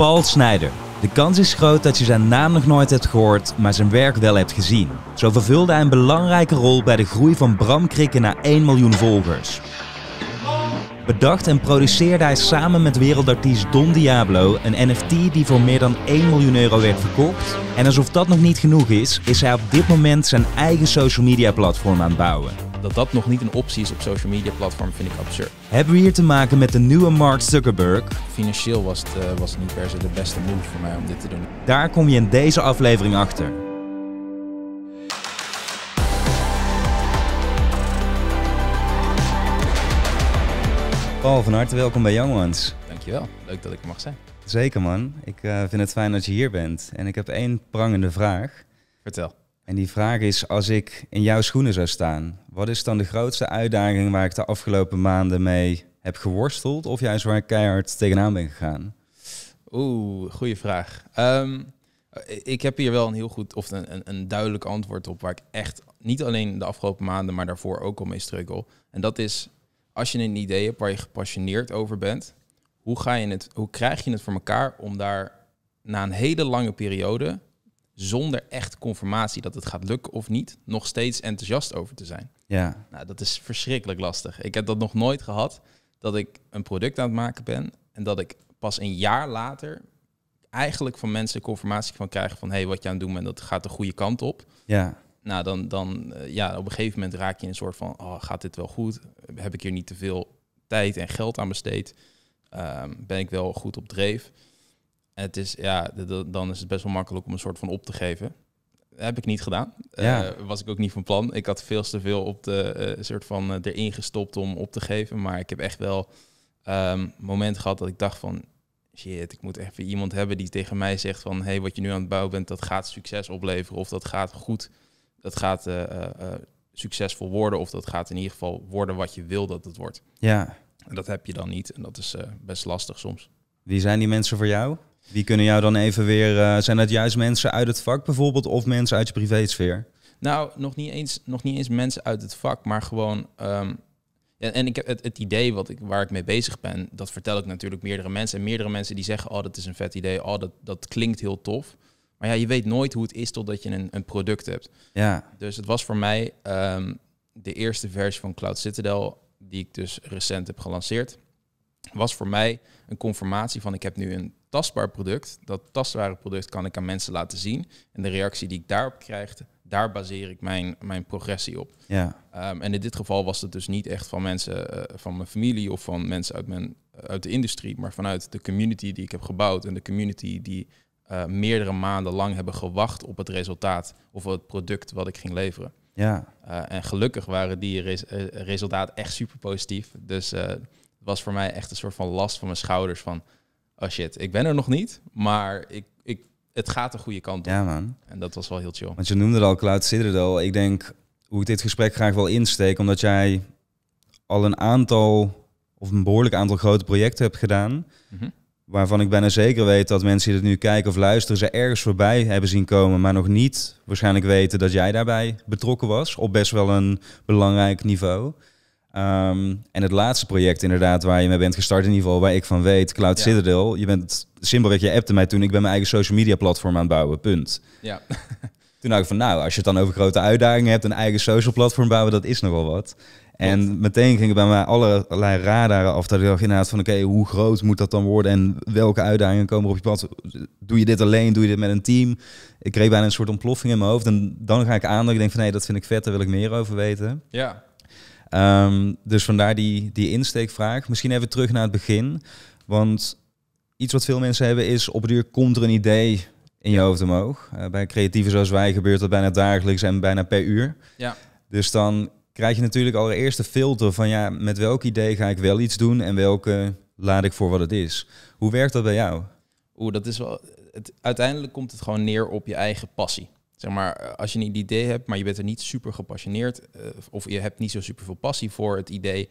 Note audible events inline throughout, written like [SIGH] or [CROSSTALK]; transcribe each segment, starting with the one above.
Paul Snyder. De kans is groot dat je zijn naam nog nooit hebt gehoord, maar zijn werk wel hebt gezien. Zo vervulde hij een belangrijke rol bij de groei van Bram Krikke naar 1 miljoen volgers. Bedacht en produceerde hij samen met wereldartiest Don Diablo een NFT die voor meer dan 1 miljoen euro werd verkocht. En alsof dat nog niet genoeg is, is hij op dit moment zijn eigen social media platform aan het bouwen dat dat nog niet een optie is op social media platform vind ik absurd. Hebben we hier te maken met de nieuwe Mark Zuckerberg? Financieel was het, eh, was niet per se de beste move voor mij om dit te doen. Daar kom je in deze aflevering achter. Paul, van harte welkom bij Young Ones. Dankjewel, leuk dat ik er mag zijn. Zeker man, ik eh, vind het fijn dat je hier bent. En ik heb één prangende vraag. Vertel. En die vraag is, als ik in jouw schoenen zou staan, wat is dan de grootste uitdaging waar ik de afgelopen maanden mee heb geworsteld of juist waar ik keihard tegenaan ben gegaan? Oeh, goede vraag. Ehm, ik heb hier wel een heel goed of een, een, duidelijk antwoord op waar ik echt niet alleen de afgelopen maanden, maar daarvoor ook al mee struggle. En dat is als je een idee hebt waar je gepassioneerd over bent, hoe, ga je het, hoe krijg je het voor elkaar om daar na een hele lange periode zonder echt confirmatie dat het gaat lukken of niet, nog steeds enthousiast over te zijn. Ja. Nou, dat is verschrikkelijk lastig. Ik heb dat nog nooit gehad, dat ik een product aan het maken ben en dat ik pas een jaar later eigenlijk van mensen confirmatie kan krijg van hé, hey, wat je aan het doen bent, dat gaat de goede kant op. Ja. Nou, dan, dan eh, ja, op een gegeven moment raak je in een soort van, oh, gaat dit wel goed? Heb ik hier niet te veel tijd en geld aan besteed? Ehm, ben ik wel goed op dreef? het is, ja, dan is het best wel makkelijk om een soort van op te geven. Dat heb ik niet gedaan. Eh, ja. was ik ook niet van plan. Ik had veel te veel op de eh, soort van uh, erin gestopt om op te geven. Maar ik heb echt wel um, ehm, momenten gehad dat ik dacht van shit, ik moet even iemand hebben die tegen mij zegt van hey, wat je nu aan het bouwen bent, dat gaat succes opleveren. Of dat gaat goed. Dat gaat succesvol worden. Of dat gaat in ieder geval worden wat je wil dat het wordt. Ja. En dat heb je dan niet. En dat is best lastig soms. Wie zijn die mensen voor jou? Wie kunnen jou dan even weer. Eh, zijn dat juist mensen uit het vak bijvoorbeeld of mensen uit je privésfeer? Nou, nog niet eens, nog niet eens mensen uit het vak, maar gewoon. Ehm, en, ik heb het, het, idee wat ik, waar ik mee bezig ben, dat vertel ik natuurlijk meerdere mensen. En meerdere mensen die zeggen: Oh, dat is een vet idee. Oh, dat, dat klinkt heel tof. Maar ja, je weet nooit hoe het is totdat je een, een product hebt. Ja. Dus het was voor mij ehm, de eerste versie van Cloud Citadel, die ik dus recent heb gelanceerd. Was voor mij een confirmatie van: ik heb nu een tastbaar product, dat tastbare product kan ik aan mensen laten zien. En de reactie die ik daarop krijg, daar baseer ik mijn, mijn progressie op. Ja. Ehm, en in dit geval was het dus niet echt van mensen eh, van mijn familie of van mensen uit, mijn, uit de industrie, maar vanuit de community die ik heb gebouwd en de community die eh, meerdere maanden lang hebben gewacht op het resultaat of het product wat ik ging leveren. Ja. Eh, en gelukkig waren die resultaat echt super positief. Dus het was voor mij echt een soort van last van mijn schouders van oh shit, ik ben er nog niet, maar ik, ik, het gaat de goede kant op. Ja, man. En dat was wel heel chill. Want je noemde al, Cloud Citadel. Ik denk hoe ik dit gesprek graag wel insteek, omdat jij al een aantal, of een behoorlijk aantal grote projecten hebt gedaan. Mhm. Waarvan ik bijna zeker weet dat mensen die dit nu kijken of luisteren, ze ergens voorbij hebben zien komen, maar nog niet waarschijnlijk weten dat jij daarbij betrokken was. Op best wel een belangrijk niveau. Ehm, en het laatste project inderdaad waar je mee bent gestart, in ieder geval waar ik van weet, Cloud Citadel. Je bent simpelweg, je appte mij toen, ik ben mijn eigen social media platform aan het bouwen, punt. Ja. [LAUGHS] toen dacht ik van nou, als je het dan over grote uitdagingen hebt, een eigen social platform bouwen, dat is nogal wat. En meteen gingen bij mij allerlei radaren af. Dat ik dacht inderdaad van oké, hoe groot moet dat dan worden en welke uitdagingen komen er op je pad? Doe je dit alleen? Doe je dit met een team? Ik kreeg bijna een soort ontploffing in mijn hoofd. En dan ga ik aan dat ik denk van nee, dat vind ik vet, daar wil ik meer over weten. Ja. Ehm, dus vandaar die, die insteekvraag. Misschien even terug naar het begin. Want iets wat veel mensen hebben is, op het duur komt er een idee in je hoofd omhoog. Eh, bij creatieven zoals wij gebeurt dat bijna dagelijks en bijna per uur. Ja. Dus dan krijg je natuurlijk allereerst de filter van ja, met welk idee ga ik wel iets doen en welke laat ik voor wat het is. Hoe werkt dat bij jou? Oeh, dat is wel. Het, uiteindelijk komt het gewoon neer op je eigen passie zeg maar, eh, als je een idee hebt, maar je bent er niet super gepassioneerd eh, of je hebt niet zo super veel passie voor het idee,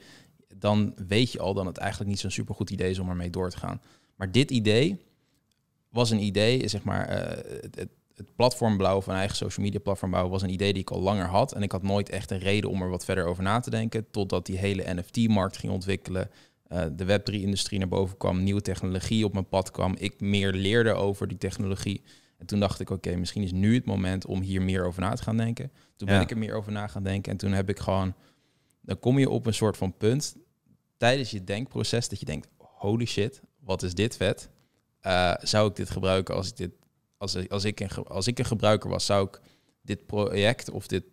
dan weet je al dat het eigenlijk niet zo'n super goed idee is om ermee door te gaan. Maar dit idee was een idee, zeg maar, eh, het, het platform bouwen van eigen social media platform bouwen was een idee die ik al langer had. En ik had nooit echt een reden om er wat verder over na te denken. Totdat die hele NFT-markt ging ontwikkelen. de Web3-industrie naar boven kwam. Nieuwe technologie op mijn pad kwam. Ik meer leerde over die technologie. En toen dacht ik, oké, misschien is nu het moment om hier meer over na te gaan denken. Toen ben ik er meer over na gaan denken. En toen heb ik gewoon, dan kom je op een soort van punt tijdens je denkproces dat je denkt, holy shit, wat is dit vet? Eh, zou ik dit gebruiken als ik dit, als, als, ik, een, als ik een gebruiker was, zou ik dit project of dit,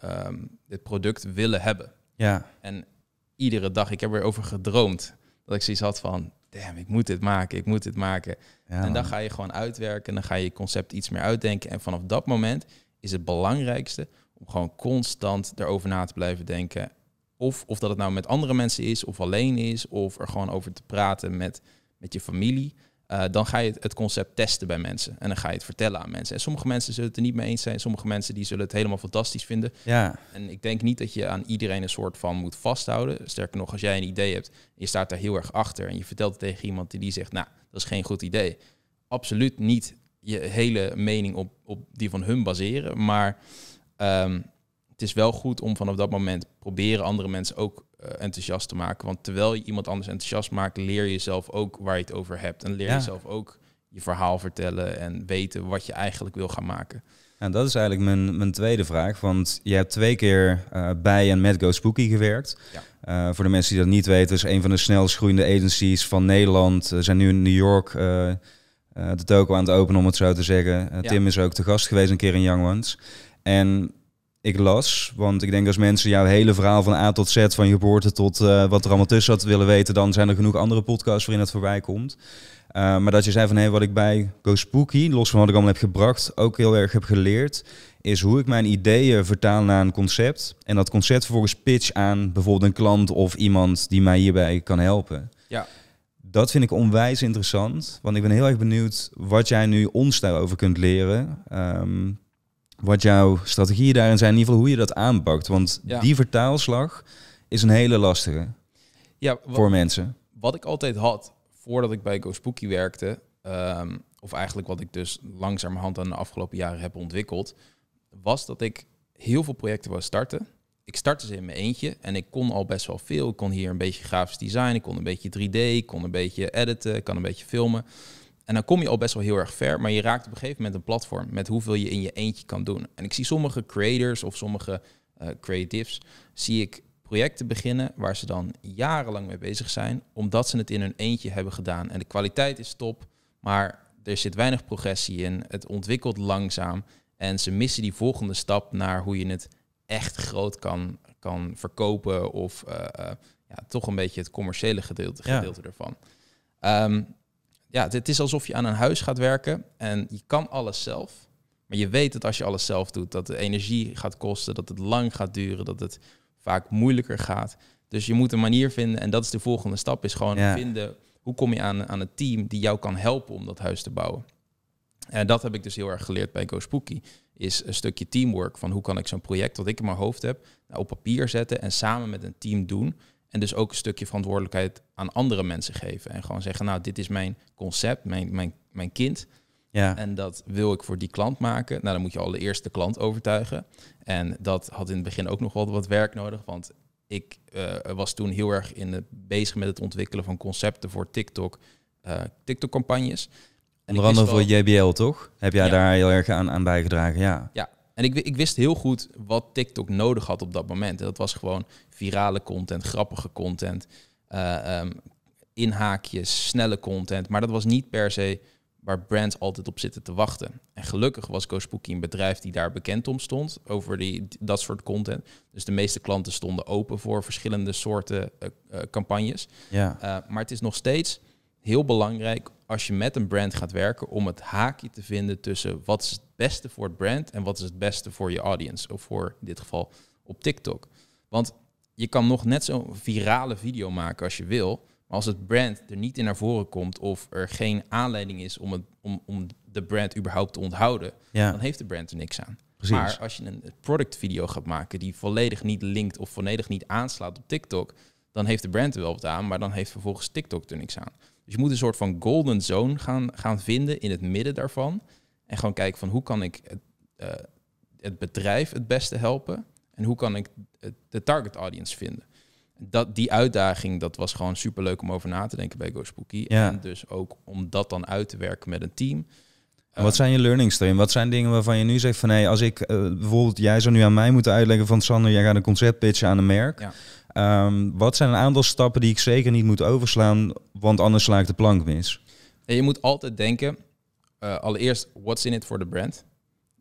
ehm, dit product willen hebben? Ja. En iedere dag, ik heb erover gedroomd dat ik zoiets had van, damn, ik moet dit maken, ik moet dit maken. en dan ga je gewoon uitwerken dan ga je je concept iets meer uitdenken. En vanaf dat moment is het belangrijkste om gewoon constant daarover na te blijven denken. Of, of dat het nou met andere mensen is, of alleen is, of er gewoon over te praten met, met je familie. Eh, dan ga je het concept testen bij mensen. En dan ga je het vertellen aan mensen. En sommige mensen zullen het er niet mee eens zijn. Sommige mensen die zullen het helemaal fantastisch vinden. Ja. En ik denk niet dat je aan iedereen een soort van moet vasthouden. Sterker nog, als jij een idee hebt, je staat daar heel erg achter. En je vertelt het tegen iemand die, die zegt, nou, dat is geen goed idee. Absoluut niet je hele mening op, op die van hun baseren. Maar ehm, is wel goed om vanaf dat moment proberen andere mensen ook eh, enthousiast te maken. Want terwijl je iemand anders enthousiast maakt, leer je jezelf ook waar je het over hebt. En leer je jezelf ook je verhaal vertellen en weten wat je eigenlijk wil gaan maken. En dat is eigenlijk mijn, mijn tweede vraag. Want je hebt twee keer eh, bij en met Go Spooky gewerkt. Eh, voor de mensen die dat niet weten, is een van de snelst groeiende agencies van Nederland. We zijn nu in New York uh, de toko aan het openen, om het zo te zeggen. Tim is ook te gast geweest een keer in Young Ones. En ik las. Want ik denk als mensen jouw hele verhaal van A tot Z, van je geboorte tot eh, wat er allemaal tussen had willen weten, dan zijn er genoeg andere podcasts waarin het voorbij komt. Eh, maar dat je zei van hé, hey, wat ik bij Go Spooky, los van wat ik allemaal heb gebracht, ook heel erg heb geleerd, is hoe ik mijn ideeën vertaal naar een concept. En dat concept vervolgens pitch aan bijvoorbeeld een klant of iemand die mij hierbij kan helpen. Ja. Dat vind ik onwijs interessant, want ik ben heel erg benieuwd wat jij nu ons daarover kunt leren. Um, wat jouw strategieën daarin zijn, in ieder geval hoe je dat aanpakt. Want die vertaalslag is een hele lastige ja, voor mensen. Wat ik altijd had, voordat ik bij Go Spooky werkte, ehm, of eigenlijk wat ik dus langzamerhand aan de afgelopen jaren heb ontwikkeld, was dat ik heel veel projecten wou starten. Ik startte ze in mijn eentje en ik kon al best wel veel. Ik kon hier een beetje grafisch design, ik kon een beetje 3D, ik kon een beetje editen, ik kan een beetje filmen. En dan kom je al best wel heel erg ver, maar je raakt op een gegeven moment een platform met hoeveel je in je eentje kan doen. En ik zie sommige creators of sommige uh, creatives, zie ik projecten beginnen waar ze dan jarenlang mee bezig zijn, omdat ze het in hun eentje hebben gedaan. En de kwaliteit is top, maar er zit weinig progressie in, het ontwikkelt langzaam en ze missen die volgende stap naar hoe je het echt groot kan, kan verkopen of eh, eh, ja, toch een beetje het commerciële gedeelte, gedeelte ja. ervan. Ehm, ja, het is alsof je aan een huis gaat werken en je kan alles zelf. Maar je weet dat als je alles zelf doet, dat de energie gaat kosten, dat het lang gaat duren, dat het vaak moeilijker gaat. Dus je moet een manier vinden, en dat is de volgende stap, is gewoon vinden hoe kom je aan, aan het team die jou kan helpen om dat huis te bouwen. En dat heb ik dus heel erg geleerd bij Go Spooky. Is een stukje teamwork van hoe kan ik zo'n project wat ik in mijn hoofd heb nou, op papier zetten en samen met een team doen. En dus ook een stukje verantwoordelijkheid aan andere mensen geven. En gewoon zeggen, nou, dit is mijn concept, mijn, mijn, mijn kind. Ja. En dat wil ik voor die klant maken. Nou, dan moet je allereerst de klant overtuigen. En dat had in het begin ook nog wel wat werk nodig. Want ik eh, was toen heel erg in de, bezig met het ontwikkelen van concepten voor TikTok, eh, TikTok-campagnes. Onder andere voor JBL, toch? Heb jij daar heel erg aan, aan bijgedragen? Ja. ja, en ik, ik wist heel goed wat TikTok nodig had op dat moment. En dat was gewoon virale content, grappige content, uh, inhaakjes, snelle content. Maar dat was niet per se waar brands altijd op zitten te wachten. En gelukkig was Cospookie een bedrijf die daar bekend om stond over die, dat soort content. Dus de meeste klanten stonden open voor verschillende soorten eh, eh, campagnes. Ja. maar het is nog steeds heel belangrijk als je met een brand gaat werken om het haakje te vinden tussen wat is het beste voor het brand en wat is het beste voor je audience. Of voor in dit geval op TikTok. Want je kan nog net zo'n virale video maken als je wil. Maar als het brand er niet in naar voren komt of er geen aanleiding is om, het, om, om de brand überhaupt te onthouden, dan heeft de brand er niks aan. Maar als je een product video gaat maken die volledig niet linkt of volledig niet aanslaat op TikTok, dan heeft de brand er wel wat aan, maar dan heeft vervolgens TikTok er niks aan je moet een soort van golden zone gaan, gaan vinden in het midden daarvan. En gewoon kijken van hoe kan ik het, eh, het bedrijf het beste helpen en hoe kan ik de target audience vinden. Dat, die uitdaging, dat was gewoon super leuk om over na te denken bij Go Spooky. En dus ook om dat dan uit te werken met een team. En wat zijn je learnings Wat zijn dingen waarvan je nu zegt van hé, hey, als ik eh, bijvoorbeeld, jij zou nu aan mij moeten uitleggen van Sander, jij gaat een concept pitchen aan een merk. Ja. Ehm, wat zijn een aantal stappen die ik zeker niet moet overslaan, want anders sla ik de plank mis? je moet altijd denken, eh, allereerst, what's in it for the brand?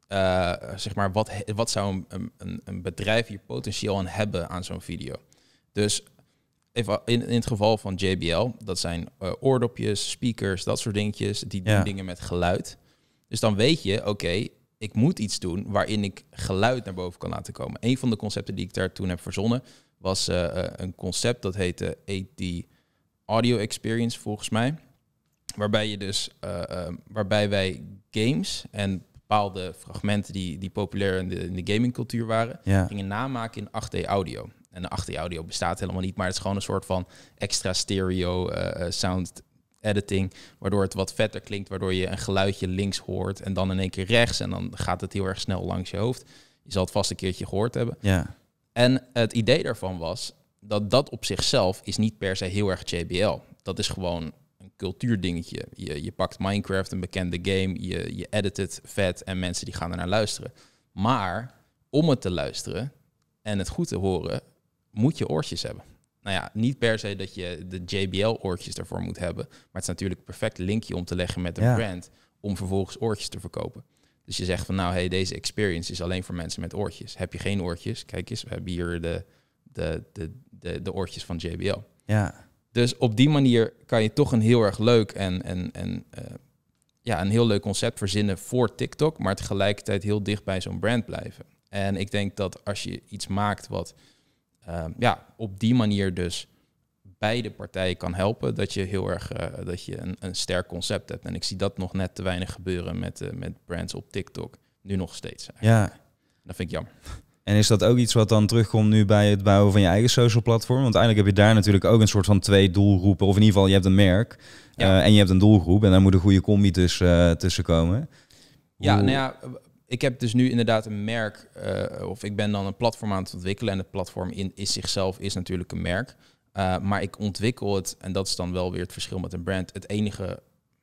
Eh, zeg maar, wat, wat zou een, een, een, bedrijf hier potentieel aan hebben aan zo'n video? Dus even in, het geval van JBL, dat zijn eh, oordopjes, speakers, dat soort dingetjes. Die doen dingen met geluid. Dus dan weet je, oké, ik moet iets doen waarin ik geluid naar boven kan laten komen. Een van de concepten die ik daar toen heb verzonnen was eh, eh, een concept dat heette 8D Audio Experience volgens mij. Waarbij, je dus, eh, waarbij wij games en bepaalde fragmenten die, die populair in de, in de gamingcultuur waren, gingen namaken in 8D audio. En de 8D audio bestaat helemaal niet, maar het is gewoon een soort van extra stereo sound editing, waardoor het wat vetter klinkt, waardoor je een geluidje links hoort en dan in één keer rechts en dan gaat het heel erg snel langs je hoofd. Je zal het vast een keertje gehoord hebben. Ja. En het idee daarvan was dat dat op zichzelf is niet per se heel erg JBL. Dat is gewoon een cultuurdingetje. Je, je pakt Minecraft, een bekende game, je, je edit het vet en mensen die gaan naar luisteren. Maar om het te luisteren en het goed te horen, moet je oortjes hebben. Nou ja, niet per se dat je de JBL-oortjes daarvoor moet hebben. Maar het is natuurlijk een perfect linkje om te leggen met de brand. Om vervolgens oortjes te verkopen. Dus je zegt van nou, hey, deze experience is alleen voor mensen met oortjes. Heb je geen oortjes? Kijk eens, we hebben hier de, de, de, de, de oortjes van JBL. Ja. Dus op die manier kan je toch een heel erg leuk en, en, en eh, ja, een heel leuk concept verzinnen voor TikTok, maar tegelijkertijd heel dicht bij zo'n brand blijven. En ik denk dat als je iets maakt wat eh, ja, op die manier dus beide partijen kan helpen, dat je heel erg eh, dat je een, een, sterk concept hebt. En ik zie dat nog net te weinig gebeuren met, uh, met brands op TikTok. Nu nog steeds. Eigenlijk. Ja. Dat vind ik jammer. En is dat ook iets wat dan terugkomt nu bij het bouwen van je eigen social platform? Want uiteindelijk heb je daar natuurlijk ook een soort van twee doelgroepen. Of in ieder geval, je hebt een merk eh, en je hebt een doelgroep. En daar moet een goede combi tussen, tussen komen. Ja, nou ja, ik heb dus nu inderdaad een merk. of ik ben dan een platform aan het ontwikkelen. En het platform in, is zichzelf is natuurlijk een merk. Eh, maar ik ontwikkel het, en dat is dan wel weer het verschil met een brand. Het enige,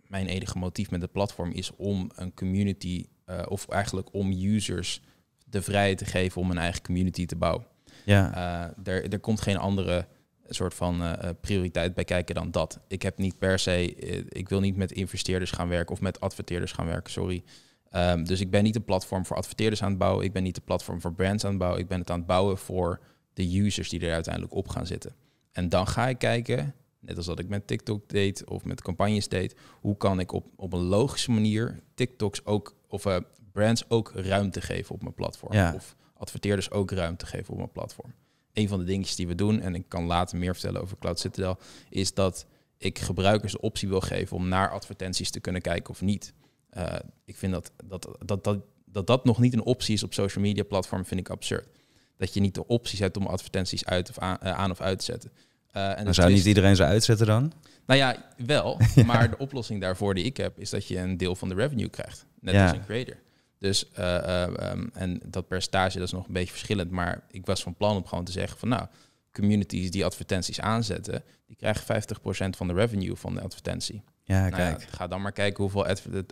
mijn enige motief met het platform is om een community, eh, of eigenlijk om users de vrijheid te geven om een eigen community te bouwen. Ja. Eh, er, komt geen andere soort van prioriteit bij kijken dan dat. Ik heb niet per se, ik wil niet met investeerders gaan werken of met adverteerders gaan werken, sorry. Ehm, dus ik ben niet een platform voor adverteerders aan het bouwen. Ik ben niet een platform voor brands aan het bouwen. Ik ben het aan het bouwen voor de users die er uiteindelijk op gaan zitten. En dan ga ik kijken, net als dat ik met TikTok deed of met campagnes deed, hoe kan ik op, op een logische manier TikToks ook, of eh, brands ook ruimte geven op mijn platform. Of adverteerders ook ruimte geven op mijn platform. Een van de dingetjes die we doen, en ik kan later meer vertellen over Cloud Citadel, is dat ik gebruikers de optie wil geven om naar advertenties te kunnen kijken of niet. Eh, ik vind dat dat, dat, dat, dat dat nog niet een optie is op social media platform, vind ik absurd dat je niet de opties hebt om advertenties uit of aan, eh, of uit te zetten. Uh, en maar zou niet iedereen ze uitzetten dan? Nou ja, wel. [LAUGHS] Maar de oplossing daarvoor die ik heb, is dat je een deel van de revenue krijgt. Net als een creator. Dus, eh, ehm, ehm, en dat percentage dat is nog een beetje verschillend. Maar ik was van plan om gewoon te zeggen van nou, communities die advertenties aanzetten, die krijgen 50% van de revenue van de advertentie. Ja, nou kijk. ga dan maar kijken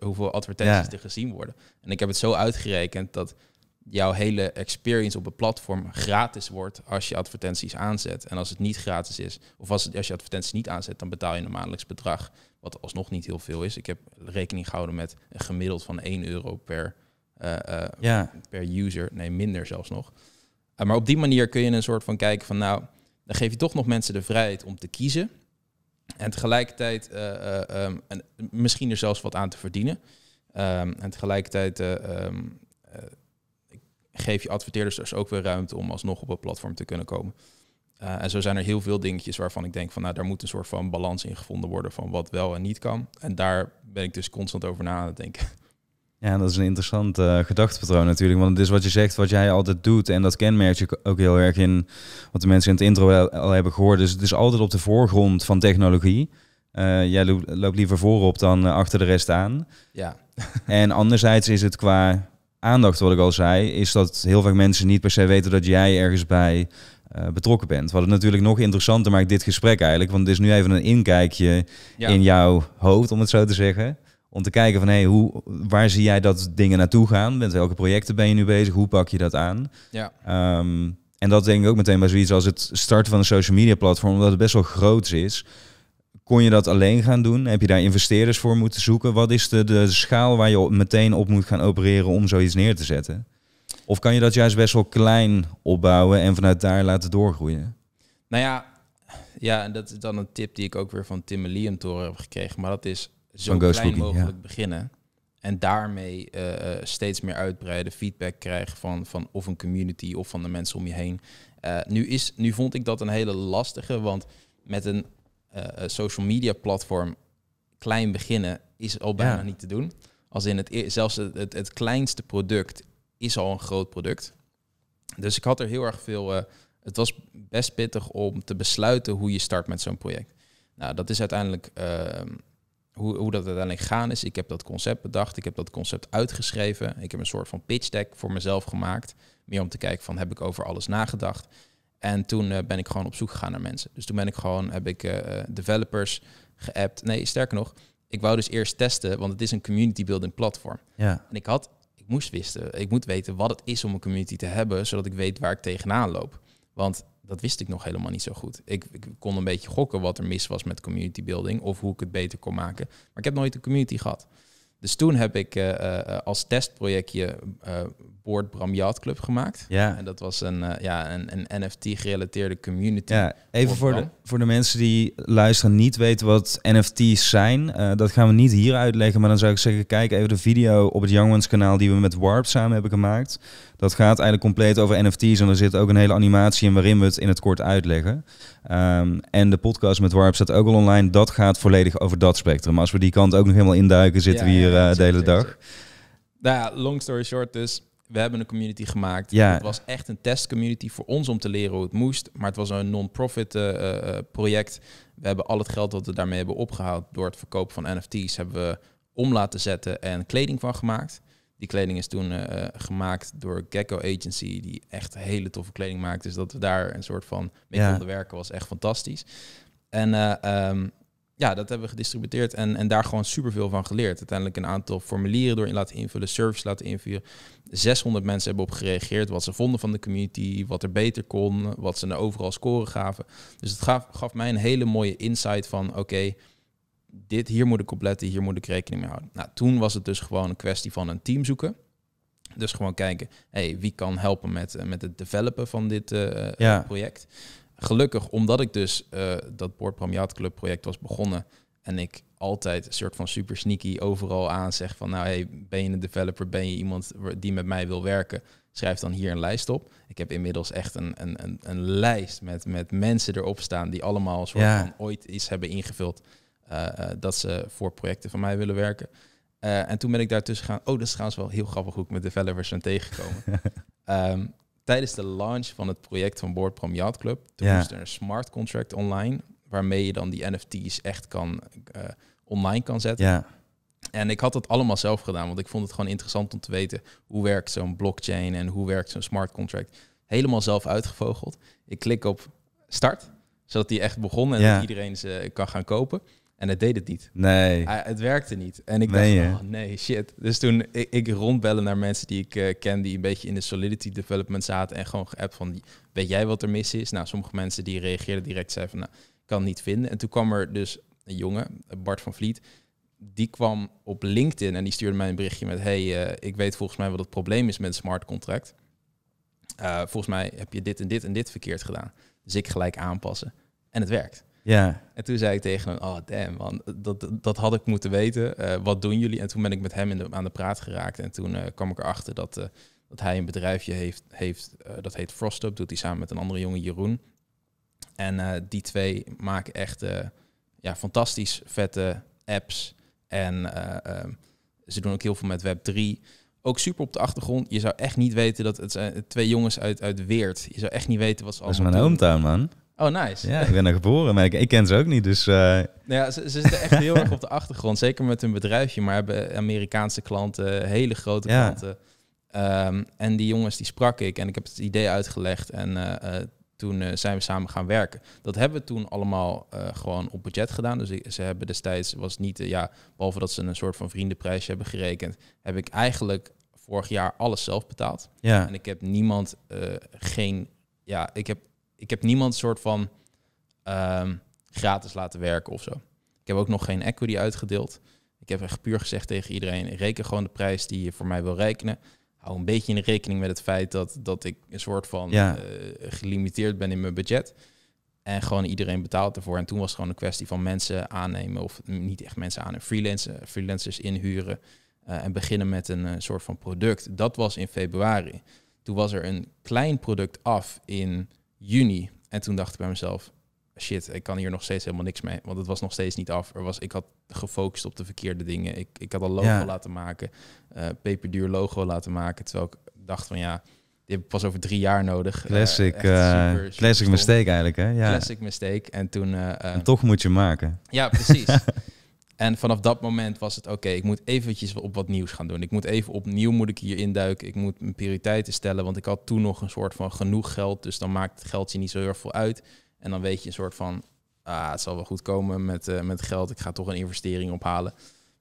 hoeveel, advertenties er gezien worden. En ik heb het zo uitgerekend dat jouw hele experience op het platform gratis wordt als je advertenties aanzet. En als het niet gratis is, of als, het, je advertenties niet aanzet, dan betaal je een maandelijks bedrag. Wat alsnog niet heel veel is. Ik heb rekening gehouden met een gemiddeld van 1 euro per, eh, eh, ja. per user. Nee, minder zelfs nog. Eh, maar op die manier kun je een soort van kijken van nou, dan geef je toch nog mensen de vrijheid om te kiezen. En tegelijkertijd ehm, en misschien er zelfs wat aan te verdienen. Ehm, en tegelijkertijd ehm, geef je adverteerders dus ook weer ruimte om alsnog op het platform te kunnen komen. Eh, en zo zijn er heel veel dingetjes waarvan ik denk van nou, daar moet een soort van balans in gevonden worden van wat wel en niet kan. En daar ben ik dus constant over na het denken. Ja, dat is een interessant uh, gedachtepatroon natuurlijk. Want het is wat je zegt, wat jij altijd doet. En dat kenmerk je ook heel erg in wat de mensen in het intro al, hebben gehoord. Dus het is altijd op de voorgrond van technologie. Eh, jij loopt, loopt liever voorop dan achter de rest aan. Ja. en anderzijds is het qua aandacht, wat ik al zei, is dat heel vaak mensen niet per se weten dat jij ergens bij eh, betrokken bent. Wat het natuurlijk nog interessanter maakt, dit gesprek eigenlijk. Want het is nu even een inkijkje in jouw hoofd, om het zo te zeggen. Om te kijken van, hey, hoe, waar zie jij dat dingen naartoe gaan? Met welke projecten ben je nu bezig? Hoe pak je dat aan? Ja. Ehm, en dat denk ik ook meteen bij zoiets als het starten van een social media platform, omdat het best wel groot is kon je dat alleen gaan doen? Heb je daar investeerders voor moeten zoeken? Wat is de, de schaal waar je meteen op moet gaan opereren om zoiets neer te zetten? Of kan je dat juist best wel klein opbouwen en vanuit daar laten doorgroeien? Nou ja, ja dat is dan een tip die ik ook weer van Tim toren heb gekregen. Maar dat is zo klein mogelijk beginnen. En daarmee eh, eh, steeds meer uitbreiden, feedback krijgen van, van of een community of van de mensen om je heen. Eh, nu, is, nu vond ik dat een hele lastige, want met een een eh, eh, social media platform klein beginnen is al bijna niet te doen. Als in het e- zelfs het, het, kleinste product is al een groot product. Dus ik had er heel erg veel. Eh, het was best pittig om te besluiten hoe je start met zo'n project. Nou, dat is uiteindelijk uh, hoe, hoe dat uiteindelijk gaan is. Ik heb dat concept bedacht, ik heb dat concept uitgeschreven. Ik heb een soort van pitch deck voor mezelf gemaakt. Meer om te kijken van heb ik over alles nagedacht. En toen eh, ben ik gewoon op zoek gegaan naar mensen. Dus toen ben ik gewoon, heb ik eh, eh, developers geappt. Nee, sterker nog, ik wou dus eerst testen, want het is een community building platform. Ja. En ik had, ik moest wisten, ik moet weten wat het is om een community te hebben, zodat ik weet waar ik tegenaan loop. Want dat wist ik nog helemaal niet zo goed. Ik, ik kon een beetje gokken wat er mis was met community building of hoe ik het beter kon maken. Maar ik heb nooit een community gehad. Dus toen heb ik uh, uh, als testprojectje uh, Board Club gemaakt. Ja. En dat was een, ja, een, een NFT-gerelateerde community. Ja, even voor de, voor de mensen die luisteren niet weten wat NFT's zijn. dat gaan we niet hier uitleggen, maar dan zou ik zeggen, kijk even de video op het Young Ones kanaal die we met Warp samen hebben gemaakt. Dat gaat eigenlijk compleet over NFT's. En er zit ook een hele animatie in waarin we het in het kort uitleggen. Ehm, en de podcast met Warp staat ook al online. Dat gaat volledig over dat spectrum. Maar als we die kant ook nog helemaal induiken, zitten we hier eh, de hele dag. Nou ja, long story short dus. We hebben een community gemaakt. Ja. Het was echt een testcommunity voor ons om te leren hoe het moest. Maar het was een non-profit eh, eh, project. We hebben al het geld dat we daarmee hebben opgehaald door het verkopen van NFT's... hebben we om laten zetten en kleding van gemaakt. Die kleding is toen eh, eh, gemaakt door Gecko Agency, die echt hele toffe kleding maakt. Dus dat we daar een soort van mee konden werken was echt fantastisch. En eh, ehm, ja, dat hebben we gedistributeerd en, en daar gewoon superveel van geleerd. Uiteindelijk een aantal formulieren door laten invullen, service laten invullen. 600 mensen hebben op gereageerd wat ze vonden van de community, wat er beter kon, wat ze er nou overal scoren gaven. Dus het gaf, gaf mij een hele mooie insight van oké, dit, hier moet ik op letten, hier moet ik rekening mee houden. Nou, toen was het dus gewoon een kwestie van een team zoeken. Dus gewoon kijken, hey, wie kan helpen met, eh, met het developen van dit eh, eh, project. Gelukkig, omdat ik dus dat Board Pramjaat Club project was begonnen en ik altijd een soort van super sneaky overal aan zeg van, nou hey, ben je een developer, ben je iemand die met mij wil werken, schrijf dan hier een lijst op. Ik heb inmiddels echt een, een, een, een lijst met, met mensen erop staan die allemaal soort ja. van ooit iets hebben ingevuld eh, eh, dat ze voor projecten van mij willen werken. Eh, en toen ben ik daartussen gaan. Oh, dat is trouwens wel heel grappig hoe ik met developers ben tegengekomen. [LAUGHS] Ehm, tijdens de launch van het project van Board Prom Club, toen is moest er een smart contract online, waarmee je dan die NFT's echt kan online kan zetten. En ik had dat allemaal zelf gedaan, want ik vond het gewoon interessant om te weten hoe werkt zo'n blockchain en hoe werkt zo'n smart contract. Helemaal zelf uitgevogeld. Ik klik op start, zodat die echt begon en dat iedereen ze kan gaan kopen. En het deed het niet. Nee. het werkte niet. En ik dacht, oh, nee, shit. Dus toen ik, ik rondbellen naar mensen die ik eh, ken die een beetje in de Solidity development zaten en gewoon geappt van, weet jij wat er mis is? Nou, sommige mensen die reageerden direct, zeiden van, nou, kan niet vinden. En toen kwam er dus een jongen, Bart van Vliet, die kwam op LinkedIn en die stuurde mij een berichtje met, hey, eh, ik weet volgens mij wat het probleem is met een smart contract. Eh, volgens mij heb je dit en dit en dit verkeerd gedaan. Dus ik gelijk aanpassen. En het werkt. Ja. En toen zei ik tegen hem, oh damn man, dat, dat had ik moeten weten. Eh, wat doen jullie? En toen ben ik met hem in aan de praat geraakt. En toen eh, kwam ik erachter dat, eh, dat hij een bedrijfje heeft, heeft dat heet Frostup. Doet hij samen met een andere jongen, Jeroen. En die twee maken echt ja, fantastisch vette apps. En ehm, ze doen ook heel veel met Web3 ook super op de achtergrond. Je zou echt niet weten dat het twee jongens uit, uit Weert. Je zou echt niet weten wat ze allemaal Dat is mijn hometown, man. Oh, nice. Ja, ik ben er geboren, maar ik, ik ken ze ook niet. Dus, uh... nou ja, ze, ze, zitten echt heel erg op de achtergrond. Zeker met hun bedrijfje, maar hebben Amerikaanse klanten, hele grote klanten. Um, en die jongens, die sprak ik en ik heb het idee uitgelegd. En eh, eh, toen zijn we samen gaan werken. Dat hebben we toen allemaal gewoon op budget gedaan. Dus ze hebben destijds, was niet, ja, boven dat ze een soort van vriendenprijsje hebben gerekend, heb ik eigenlijk vorig jaar alles zelf betaald. Ja. En ik heb niemand, geen, ja, ik heb ik heb niemand soort van ehm, gratis laten werken of zo. Ik heb ook nog geen equity uitgedeeld. Ik heb echt puur gezegd tegen iedereen: reken gewoon de prijs die je voor mij wil rekenen. Hou een beetje in rekening met het feit dat, dat ik een soort van eh, gelimiteerd ben in mijn budget. En gewoon iedereen betaalt ervoor. En toen was het gewoon een kwestie van mensen aannemen, of niet echt mensen aan freelancers, freelancers inhuren. Eh, en beginnen met een eh, soort van product. Dat was in februari. Toen was er een klein product af in juni. En toen dacht ik bij mezelf, shit, ik kan hier nog steeds helemaal niks mee. Want het was nog steeds niet af. Er was, ik had gefocust op de verkeerde dingen. Ik, ik had al logo laten maken, uh, peperduur logo laten maken. Terwijl ik dacht van ja, dit heb ik pas over drie jaar nodig. Eh, classic, uh, classic mistake eigenlijk, hè? Ja. Classic mistake. En toen... en toch moet je maken. Ja, precies. [LAUGHS] En vanaf dat moment was het oké, ik moet eventjes op wat nieuws gaan doen. Ik moet even opnieuw moet ik hier induiken. Ik moet mijn prioriteiten stellen, want ik had toen nog een soort van genoeg geld. Dus dan maakt het geld je niet zo heel veel uit. En dan weet je een soort van, ah, het zal wel goed komen met, eh, met geld. Ik ga toch een investering ophalen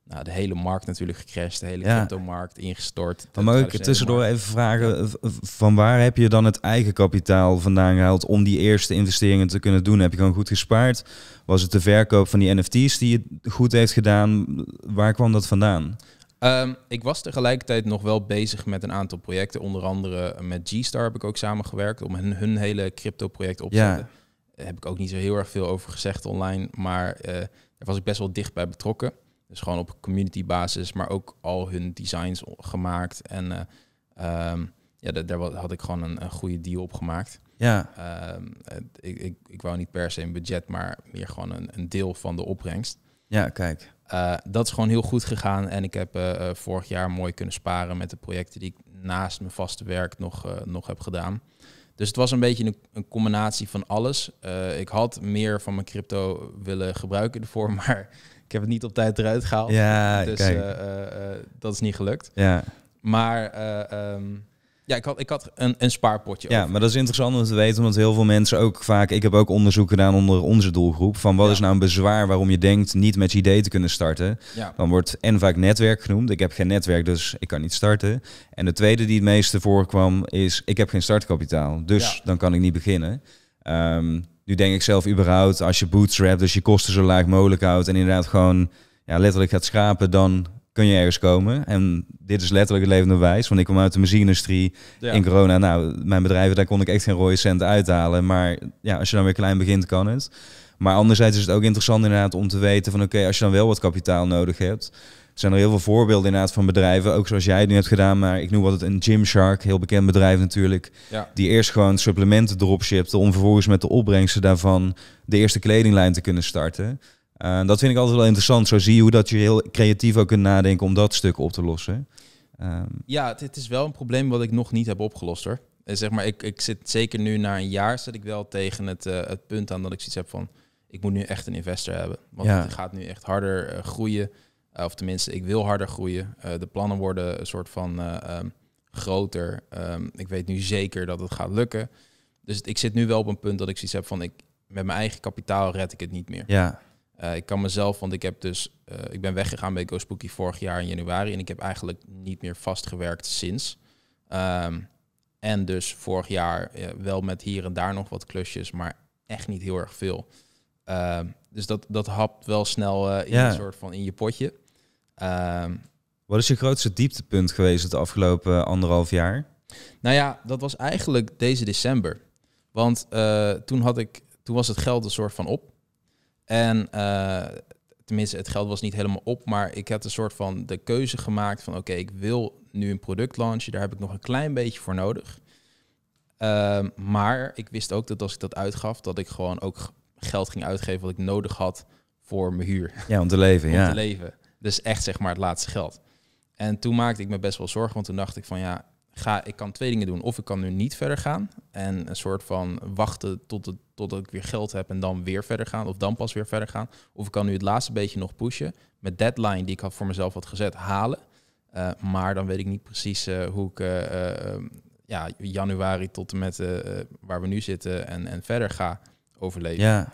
nou, de hele markt natuurlijk gecrashed, de hele crypto-markt ingestort. Dan mag ik tussendoor even vragen, van waar heb je dan het eigen kapitaal vandaan gehaald om die eerste investeringen te kunnen doen? Heb je gewoon goed gespaard? Was het de verkoop van die NFT's die je goed heeft gedaan? Waar kwam dat vandaan? Ehm, ik was tegelijkertijd nog wel bezig met een aantal projecten. Onder andere eh, met G-Star heb ik ook samengewerkt om hun, hun hele crypto-project op te zetten. Daar heb ik ook niet zo heel erg veel over gezegd online, maar eh, daar was ik best wel dichtbij betrokken. Dus gewoon op community basis, maar ook al hun designs gemaakt. En eh, ehm, ja, daar had ik gewoon een, goede deal op gemaakt. Ja. Ehm, ik, ik, ik wou niet per se een budget, maar meer gewoon een, een deel van de opbrengst. Ja, kijk. Eh, dat is gewoon heel goed gegaan. En ik heb eh, vorig jaar mooi kunnen sparen met de projecten die ik naast mijn vaste werk nog, nog heb gedaan. Dus het was een beetje een, een combinatie van alles. ik had meer van mijn crypto willen gebruiken ervoor, [LAUGHS] maar heb het niet op tijd eruit gehaald. Ja, dus eh, eh, eh, dat is niet gelukt. Ja. Maar ehm, ja, ik had, ik had een, een spaarpotje. Ja, maar dat is interessant om te weten, want heel veel mensen ook vaak. Ik heb ook onderzoek gedaan onder onze doelgroep. Van wat is nou een bezwaar waarom je denkt niet met je idee te kunnen starten? Ja. Dan wordt en vaak netwerk genoemd. Ik heb geen netwerk, dus ik kan niet starten. En de tweede die het meeste voorkwam is: ik heb geen startkapitaal, dus dan kan ik niet beginnen. Ehm, nu denk ik zelf überhaupt, als je bootstrap, dus je kosten zo laag mogelijk houdt en inderdaad gewoon ja, letterlijk gaat schrapen, dan kun je ergens komen. En dit is letterlijk het levende wijs, want ik kom uit de muziekindustrie in corona. Nou, mijn bedrijven, daar kon ik echt geen rode cent uithalen. Maar ja, als je dan weer klein begint, kan het. Maar anderzijds is het ook interessant inderdaad om te weten van oké, als je dan wel wat kapitaal nodig hebt, zijn er heel veel voorbeelden inderdaad van bedrijven, ook zoals jij het nu hebt gedaan, maar ik noem wat het een Gymshark, heel bekend bedrijf natuurlijk, die eerst gewoon supplementen dropshipte om vervolgens met de opbrengsten daarvan de eerste kledinglijn te kunnen starten. Eh, dat vind ik altijd wel interessant. Zo zie je hoe dat je heel creatief ook kunt nadenken om dat stuk op te lossen. Ehm, ja, het, is wel een probleem wat ik nog niet heb opgelost hoor. Eh, zeg maar, ik, ik zit zeker nu na een jaar zit ik wel tegen het, eh, het punt aan dat ik zoiets heb van ik moet nu echt een investor hebben. Want het gaat nu echt harder groeien of tenminste, ik wil harder groeien. Eh, de plannen worden een soort van eh, ehm, groter. Ehm, ik weet nu zeker dat het gaat lukken. Dus ik zit nu wel op een punt dat ik zoiets heb van ik met mijn eigen kapitaal red ik het niet meer. Ja. Eh, ik kan mezelf, want ik heb dus, ik ben weggegaan bij Go Spooky vorig jaar in januari en ik heb eigenlijk niet meer vastgewerkt sinds. Ehm, en dus vorig jaar wel met hier en daar nog wat klusjes, maar echt niet heel erg veel. dus dat, dat hapt wel snel in een soort van in je potje. Ehm, wat is je grootste dieptepunt geweest het afgelopen anderhalf jaar? Nou ja, dat was eigenlijk deze december. Want eh, toen, had ik, toen was het geld een soort van op. En eh, tenminste, het geld was niet helemaal op, maar ik had een soort van de keuze gemaakt van oké, ik wil nu een product launchen, daar heb ik nog een klein beetje voor nodig. Ehm, maar ik wist ook dat als ik dat uitgaf, dat ik gewoon ook geld ging uitgeven wat ik nodig had voor mijn huur. Ja, om te leven, [LAUGHS] om Te leven. Dus echt zeg maar het laatste geld. En toen maakte ik me best wel zorgen, want toen dacht ik van ja, ga, ik kan twee dingen doen. Of ik kan nu niet verder gaan en een soort van wachten tot het, totdat ik weer geld heb en dan weer verder gaan. Of dan pas weer verder gaan. Of ik kan nu het laatste beetje nog pushen. Met deadline die ik had voor mezelf had gezet, halen. Eh, maar dan weet ik niet precies eh, hoe ik eh, ja, januari tot en met waar we nu zitten en, en verder ga overleven. Ja.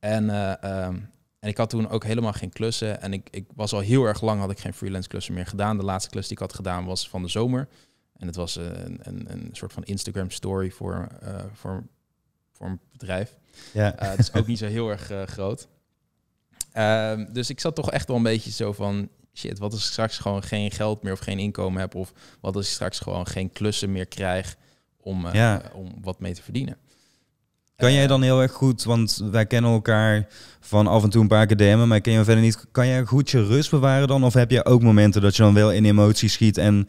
En ehm, en ik had toen ook helemaal geen klussen. En ik, ik was al heel erg lang, had ik geen freelance klussen meer gedaan. De laatste klus die ik had gedaan was van de zomer. En het was een, een, een soort van Instagram story voor, uh, voor, voor een bedrijf. Ja. Eh, het is ook niet zo heel erg eh, groot. Ehm, dus ik zat toch echt wel een beetje zo van... Shit, wat als ik straks gewoon geen geld meer of geen inkomen heb? Of wat als ik straks gewoon geen klussen meer krijg om, ja. om wat mee te verdienen? Kan jij dan heel erg goed, want wij kennen elkaar van af en toe een paar keer maar ik ken je verder niet. Kan jij goed je rust bewaren dan? Of heb je ook momenten dat je dan wel in emotie schiet en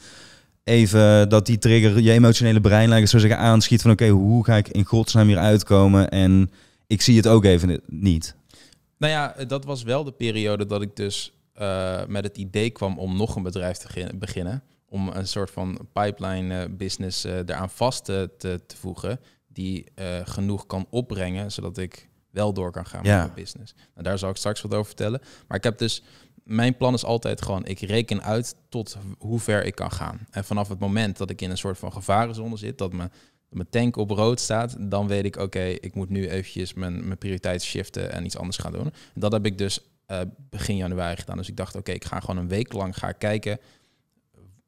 even dat die trigger je emotionele brein, laat zo zeggen, aanschiet van oké, hoe ga ik in godsnaam hier uitkomen? En ik zie het ook even niet. Nou ja, dat was wel de periode dat ik dus eh, met het idee kwam om nog een bedrijf te beginnen. Om een soort van pipeline eh, business eh, eraan vast te, te voegen die eh, genoeg kan opbrengen, zodat ik wel door kan gaan ja. met mijn business. Nou, daar zal ik straks wat over vertellen. Maar ik heb dus, mijn plan is altijd gewoon, ik reken uit tot hoe ver ik kan gaan. En vanaf het moment dat ik in een soort van gevarenzone zit, dat mijn, mijn tank op rood staat, dan weet ik, oké, ik moet nu eventjes mijn, mijn prioriteiten shiften en iets anders gaan doen. dat heb ik dus eh, begin januari gedaan. Dus ik dacht, oké, ik ga gewoon een week lang gaan kijken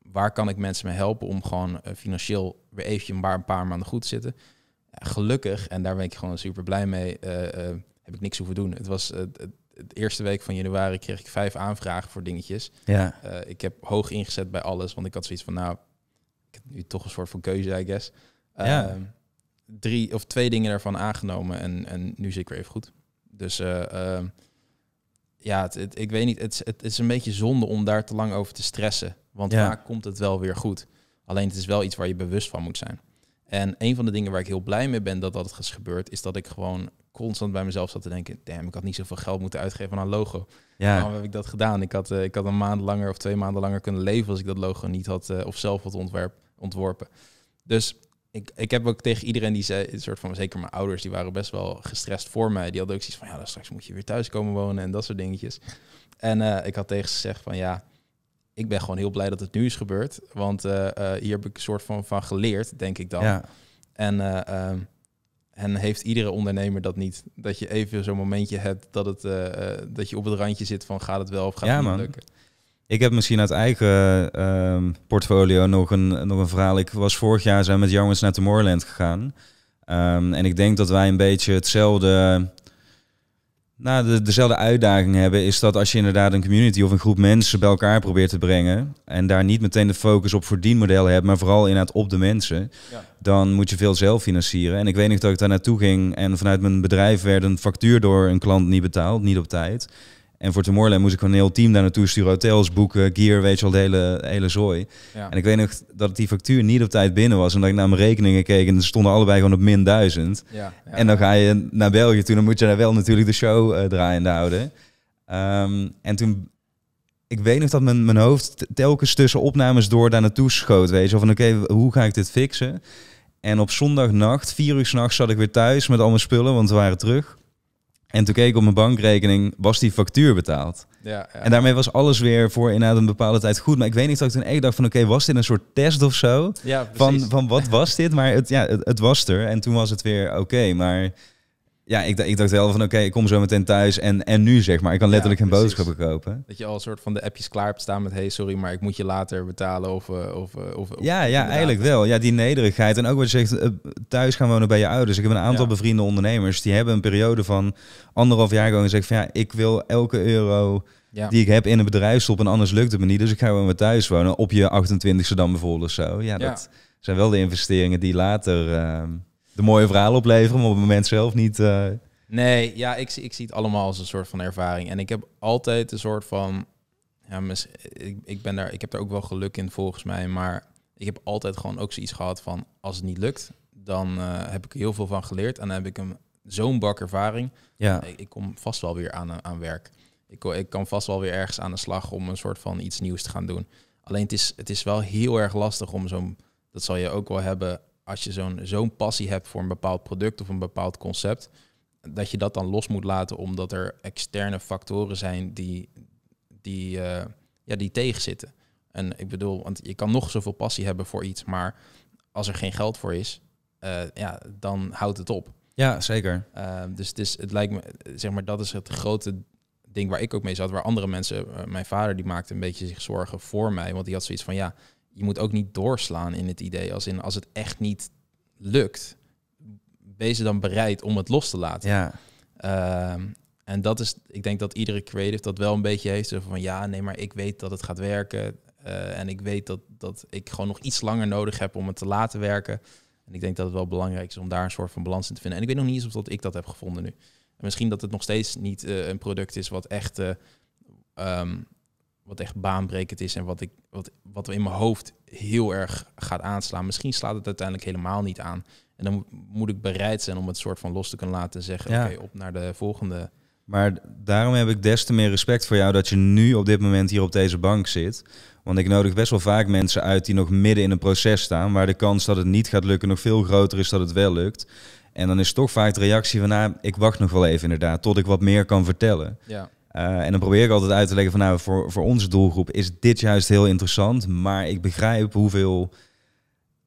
waar kan ik mensen mee helpen om gewoon eh, financieel weer eventjes een paar, een paar maanden goed te zitten gelukkig, en daar ben ik gewoon super blij mee, eh, eh, heb ik niks hoeven doen. Het was de eerste week van januari kreeg ik vijf aanvragen voor dingetjes. Ja. Eh, ik heb hoog ingezet bij alles, want ik had zoiets van, nou, ik heb nu toch een soort van keuze, I guess. Ehm, drie of twee dingen daarvan aangenomen en, en nu zit ik weer even goed. Dus ehm, ja, ik weet niet, het, het, is een beetje zonde om daar te lang over te stressen. Want ja. vaak komt het wel weer goed. Alleen het is wel iets waar je bewust van moet zijn. En een van de dingen waar ik heel blij mee ben dat dat is gebeurd, is dat ik gewoon constant bij mezelf zat te denken: damn, ik had niet zoveel geld moeten uitgeven aan een logo. Ja. Waarom heb ik dat gedaan? Ik had, eh, ik had een maand langer of twee maanden langer kunnen leven als ik dat logo niet had eh, of zelf had ontwerp, ontworpen. Dus ik, ik heb ook tegen iedereen die zei, een soort van, zeker mijn ouders, die waren best wel gestrest voor mij. Die hadden ook zoiets van, ja, dan straks moet je weer thuis komen wonen en dat soort dingetjes. En eh, ik had tegen ze gezegd van, ja, ik ben gewoon heel blij dat het nu is gebeurd. Want eh, eh, hier heb ik een soort van, van geleerd, denk ik dan. Ja. En, eh, ehm, en heeft iedere ondernemer dat niet? Dat je even zo'n momentje hebt dat, het, dat je op het randje zit van gaat het wel of gaat het niet lukken? Ik heb misschien uit eigen ehm, portfolio nog een, nog een verhaal. Ik was vorig jaar zijn met jongens naar Tomorrowland gegaan. Ehm, en ik denk dat wij een beetje hetzelfde nou, de, dezelfde uitdaging hebben, is dat als je inderdaad een community of een groep mensen bij elkaar probeert te brengen en daar niet meteen de focus op verdienmodellen hebt, maar vooral inderdaad op de mensen, dan moet je veel zelf financieren. En ik weet nog dat ik daar naartoe ging en vanuit mijn bedrijf werd een factuur door een klant niet betaald, niet op tijd. En voor Tomorrowland moest ik een heel team daar naartoe sturen. Hotels, boeken, gear, weet je al, de hele, hele zooi. En ik weet nog dat die factuur niet op tijd binnen was. En dat ik naar mijn rekeningen keek en ze stonden allebei gewoon op min 1000. Ja, en dan ga je naar België toe, dan moet je daar wel natuurlijk de show eh, draaiende houden. Ehm, en toen ik weet nog dat mijn, mijn hoofd telkens tussen opnames door daar naartoe schoot. Weet je, van oké, hoe ga ik dit fixen? En op zondagnacht, vier uur s'nachts, zat ik weer thuis met al mijn spullen, want we waren terug. En toen keek ik op mijn bankrekening, was die factuur betaald? Ja, En daarmee was alles weer voor inderdaad een bepaalde tijd goed. Maar ik weet niet of ik toen echt dacht van oké, was dit een soort test of zo? van, van wat was dit? Maar het, ja, het, was er en toen was het weer oké. maar ja, ik, ik dacht wel van oké, ik kom zo meteen thuis en, en nu zeg maar. Ik kan letterlijk ja, geen boodschappen kopen. Dat je al een soort van de appjes klaar hebt staan met hey, sorry, maar ik moet je later betalen of... Eh, eh, of, of ja, ja, eigenlijk wel. Ja, die nederigheid. En ook wat je zegt, eh, thuis gaan wonen bij je ouders. Ik heb een aantal bevriende ondernemers, die hebben een periode van anderhalf jaar gewoon gezegd van ja, ik wil elke euro... die ik heb in een bedrijf stoppen. En anders lukt het me niet. Dus ik ga gewoon weer thuis wonen. Op je 28e dan bijvoorbeeld of zo. Ja, dat zijn wel de investeringen die later... Ehm, de mooie verhalen opleveren, maar op het moment zelf niet. Eh, nee, ja, ik, ik zie het allemaal als een soort van ervaring. En ik heb altijd een soort van. Ja, mis, ik, ik, ben daar, ik heb daar ook wel geluk in volgens mij. Maar ik heb altijd gewoon ook zoiets gehad van als het niet lukt, dan eh, heb ik heel veel van geleerd. En dan heb ik hem zo'n bak ervaring. Ja. Ik, ik, kom vast wel weer aan, aan werk. Ik, ik kan vast wel weer ergens aan de slag om een soort van iets nieuws te gaan doen. Alleen het is, het is wel heel erg lastig om zo'n, dat zal je ook wel hebben, als je zo'n zo'n passie hebt voor een bepaald product of een bepaald concept, dat je dat dan los moet laten omdat er externe factoren zijn die, die, eh, ja, die tegenzitten. En ik bedoel, want je kan nog zoveel passie hebben voor iets, maar als er geen geld voor is, eh, ja, dan houdt het op. Ja, zeker. Ehm, dus het, is, het lijkt me, zeg maar, dat is het grote ding waar ik ook mee zat, waar andere mensen, eh, mijn vader die maakte een beetje zich zorgen voor mij, want die had zoiets van, ja, je moet ook niet doorslaan in het idee. Als in als het echt niet lukt, wees je dan bereid om het los te laten. Ja. Ehm, en dat is, ik denk dat iedere creative dat wel een beetje heeft. Zo van ja, nee, maar ik weet dat het gaat werken. Eh, en ik weet dat, dat ik gewoon nog iets langer nodig heb om het te laten werken. En ik denk dat het wel belangrijk is om daar een soort van balans in te vinden. En ik weet nog niet eens of dat ik dat heb gevonden nu. En misschien dat het nog steeds niet eh, een product is wat echt eh, ehm, wat echt baanbrekend is en wat, ik, wat, wat in mijn hoofd heel erg gaat aanslaan. Misschien slaat het uiteindelijk helemaal niet aan. En dan moet ik bereid zijn om het soort van los te kunnen laten en zeggen, ja. oké, op naar de volgende. Maar daarom heb ik des te meer respect voor jou dat je nu op dit moment hier op deze bank zit. Want ik nodig best wel vaak mensen uit die nog midden in een proces staan, waar de kans dat het niet gaat lukken nog veel groter is dat het wel lukt. En dan is toch vaak de reactie van, nou, ik wacht nog wel even inderdaad, tot ik wat meer kan vertellen. Ja. Eh, en dan probeer ik altijd uit te leggen van nou, voor, voor onze doelgroep is dit juist heel interessant. Maar ik begrijp hoeveel.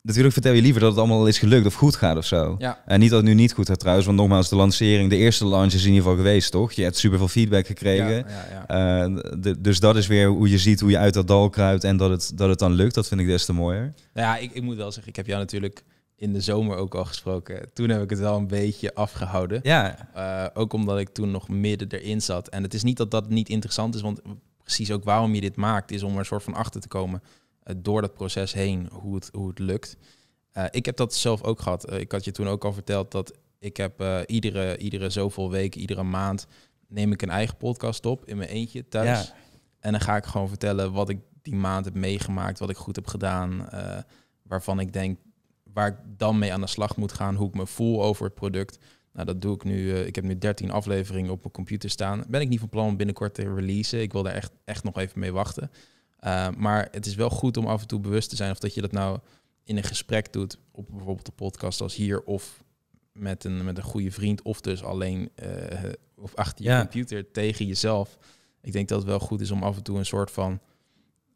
Natuurlijk vertel je liever dat het allemaal is gelukt of goed gaat of zo. En niet dat het nu niet goed gaat trouwens. Want nogmaals, de lancering, de eerste launch is in ieder geval geweest, toch? Je hebt superveel feedback gekregen. Ja, ja, eh, dus dat is weer hoe je ziet hoe je uit dat dal kruipt en dat het, dat het dan lukt. Dat vind ik des te mooier. Nou ja, ik, ik moet wel zeggen, ik heb jou natuurlijk in de zomer ook al gesproken. Toen heb ik het wel een beetje afgehouden. Ja. Eh, ook omdat ik toen nog midden erin zat. En het is niet dat dat niet interessant is, want precies ook waarom je dit maakt, is om er een soort van achter te komen eh, door dat proces heen, hoe het, hoe het lukt. Eh, ik heb dat zelf ook gehad. ik had je toen ook al verteld dat ik heb iedere, iedere zoveel weken, iedere maand, neem ik een eigen podcast op in mijn eentje thuis. En dan ga ik gewoon vertellen wat ik die maand heb meegemaakt, wat ik goed heb gedaan, waarvan ik denk waar ik dan mee aan de slag moet gaan, hoe ik me voel over het product. Nou, dat doe ik nu. Eh, ik heb nu 13 afleveringen op mijn computer staan. Ben ik niet van plan om binnenkort te releasen. Ik wil daar echt, echt nog even mee wachten. Eh, maar het is wel goed om af en toe bewust te zijn of dat je dat nou in een gesprek doet, op bijvoorbeeld de podcast als hier, of met een, met een goede vriend, of dus alleen eh, of achter je computer tegen jezelf. Ik denk dat het wel goed is om af en toe een soort van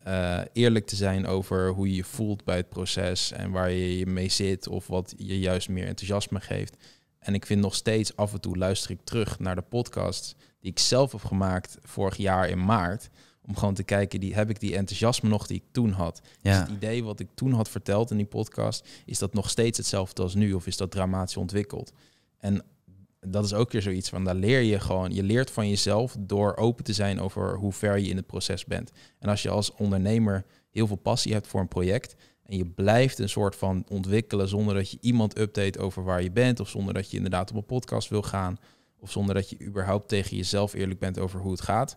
eh, eerlijk te zijn over hoe je je voelt bij het proces en waar je je mee zit of wat je juist meer enthousiasme geeft. En ik vind nog steeds af en toe luister ik terug naar de podcast die ik zelf heb gemaakt vorig jaar in maart. Om gewoon te kijken, die, heb ik die enthousiasme nog die ik toen had? Ja. Is het idee wat ik toen had verteld in die podcast, is dat nog steeds hetzelfde als nu? Of is dat dramatisch ontwikkeld? En dat is ook weer zoiets van, daar leer je gewoon, je leert van jezelf door open te zijn over hoe ver je in het proces bent. En als je als ondernemer heel veel passie hebt voor een project en je blijft een soort van ontwikkelen zonder dat je iemand update over waar je bent of zonder dat je inderdaad op een podcast wil gaan of zonder dat je überhaupt tegen jezelf eerlijk bent over hoe het gaat,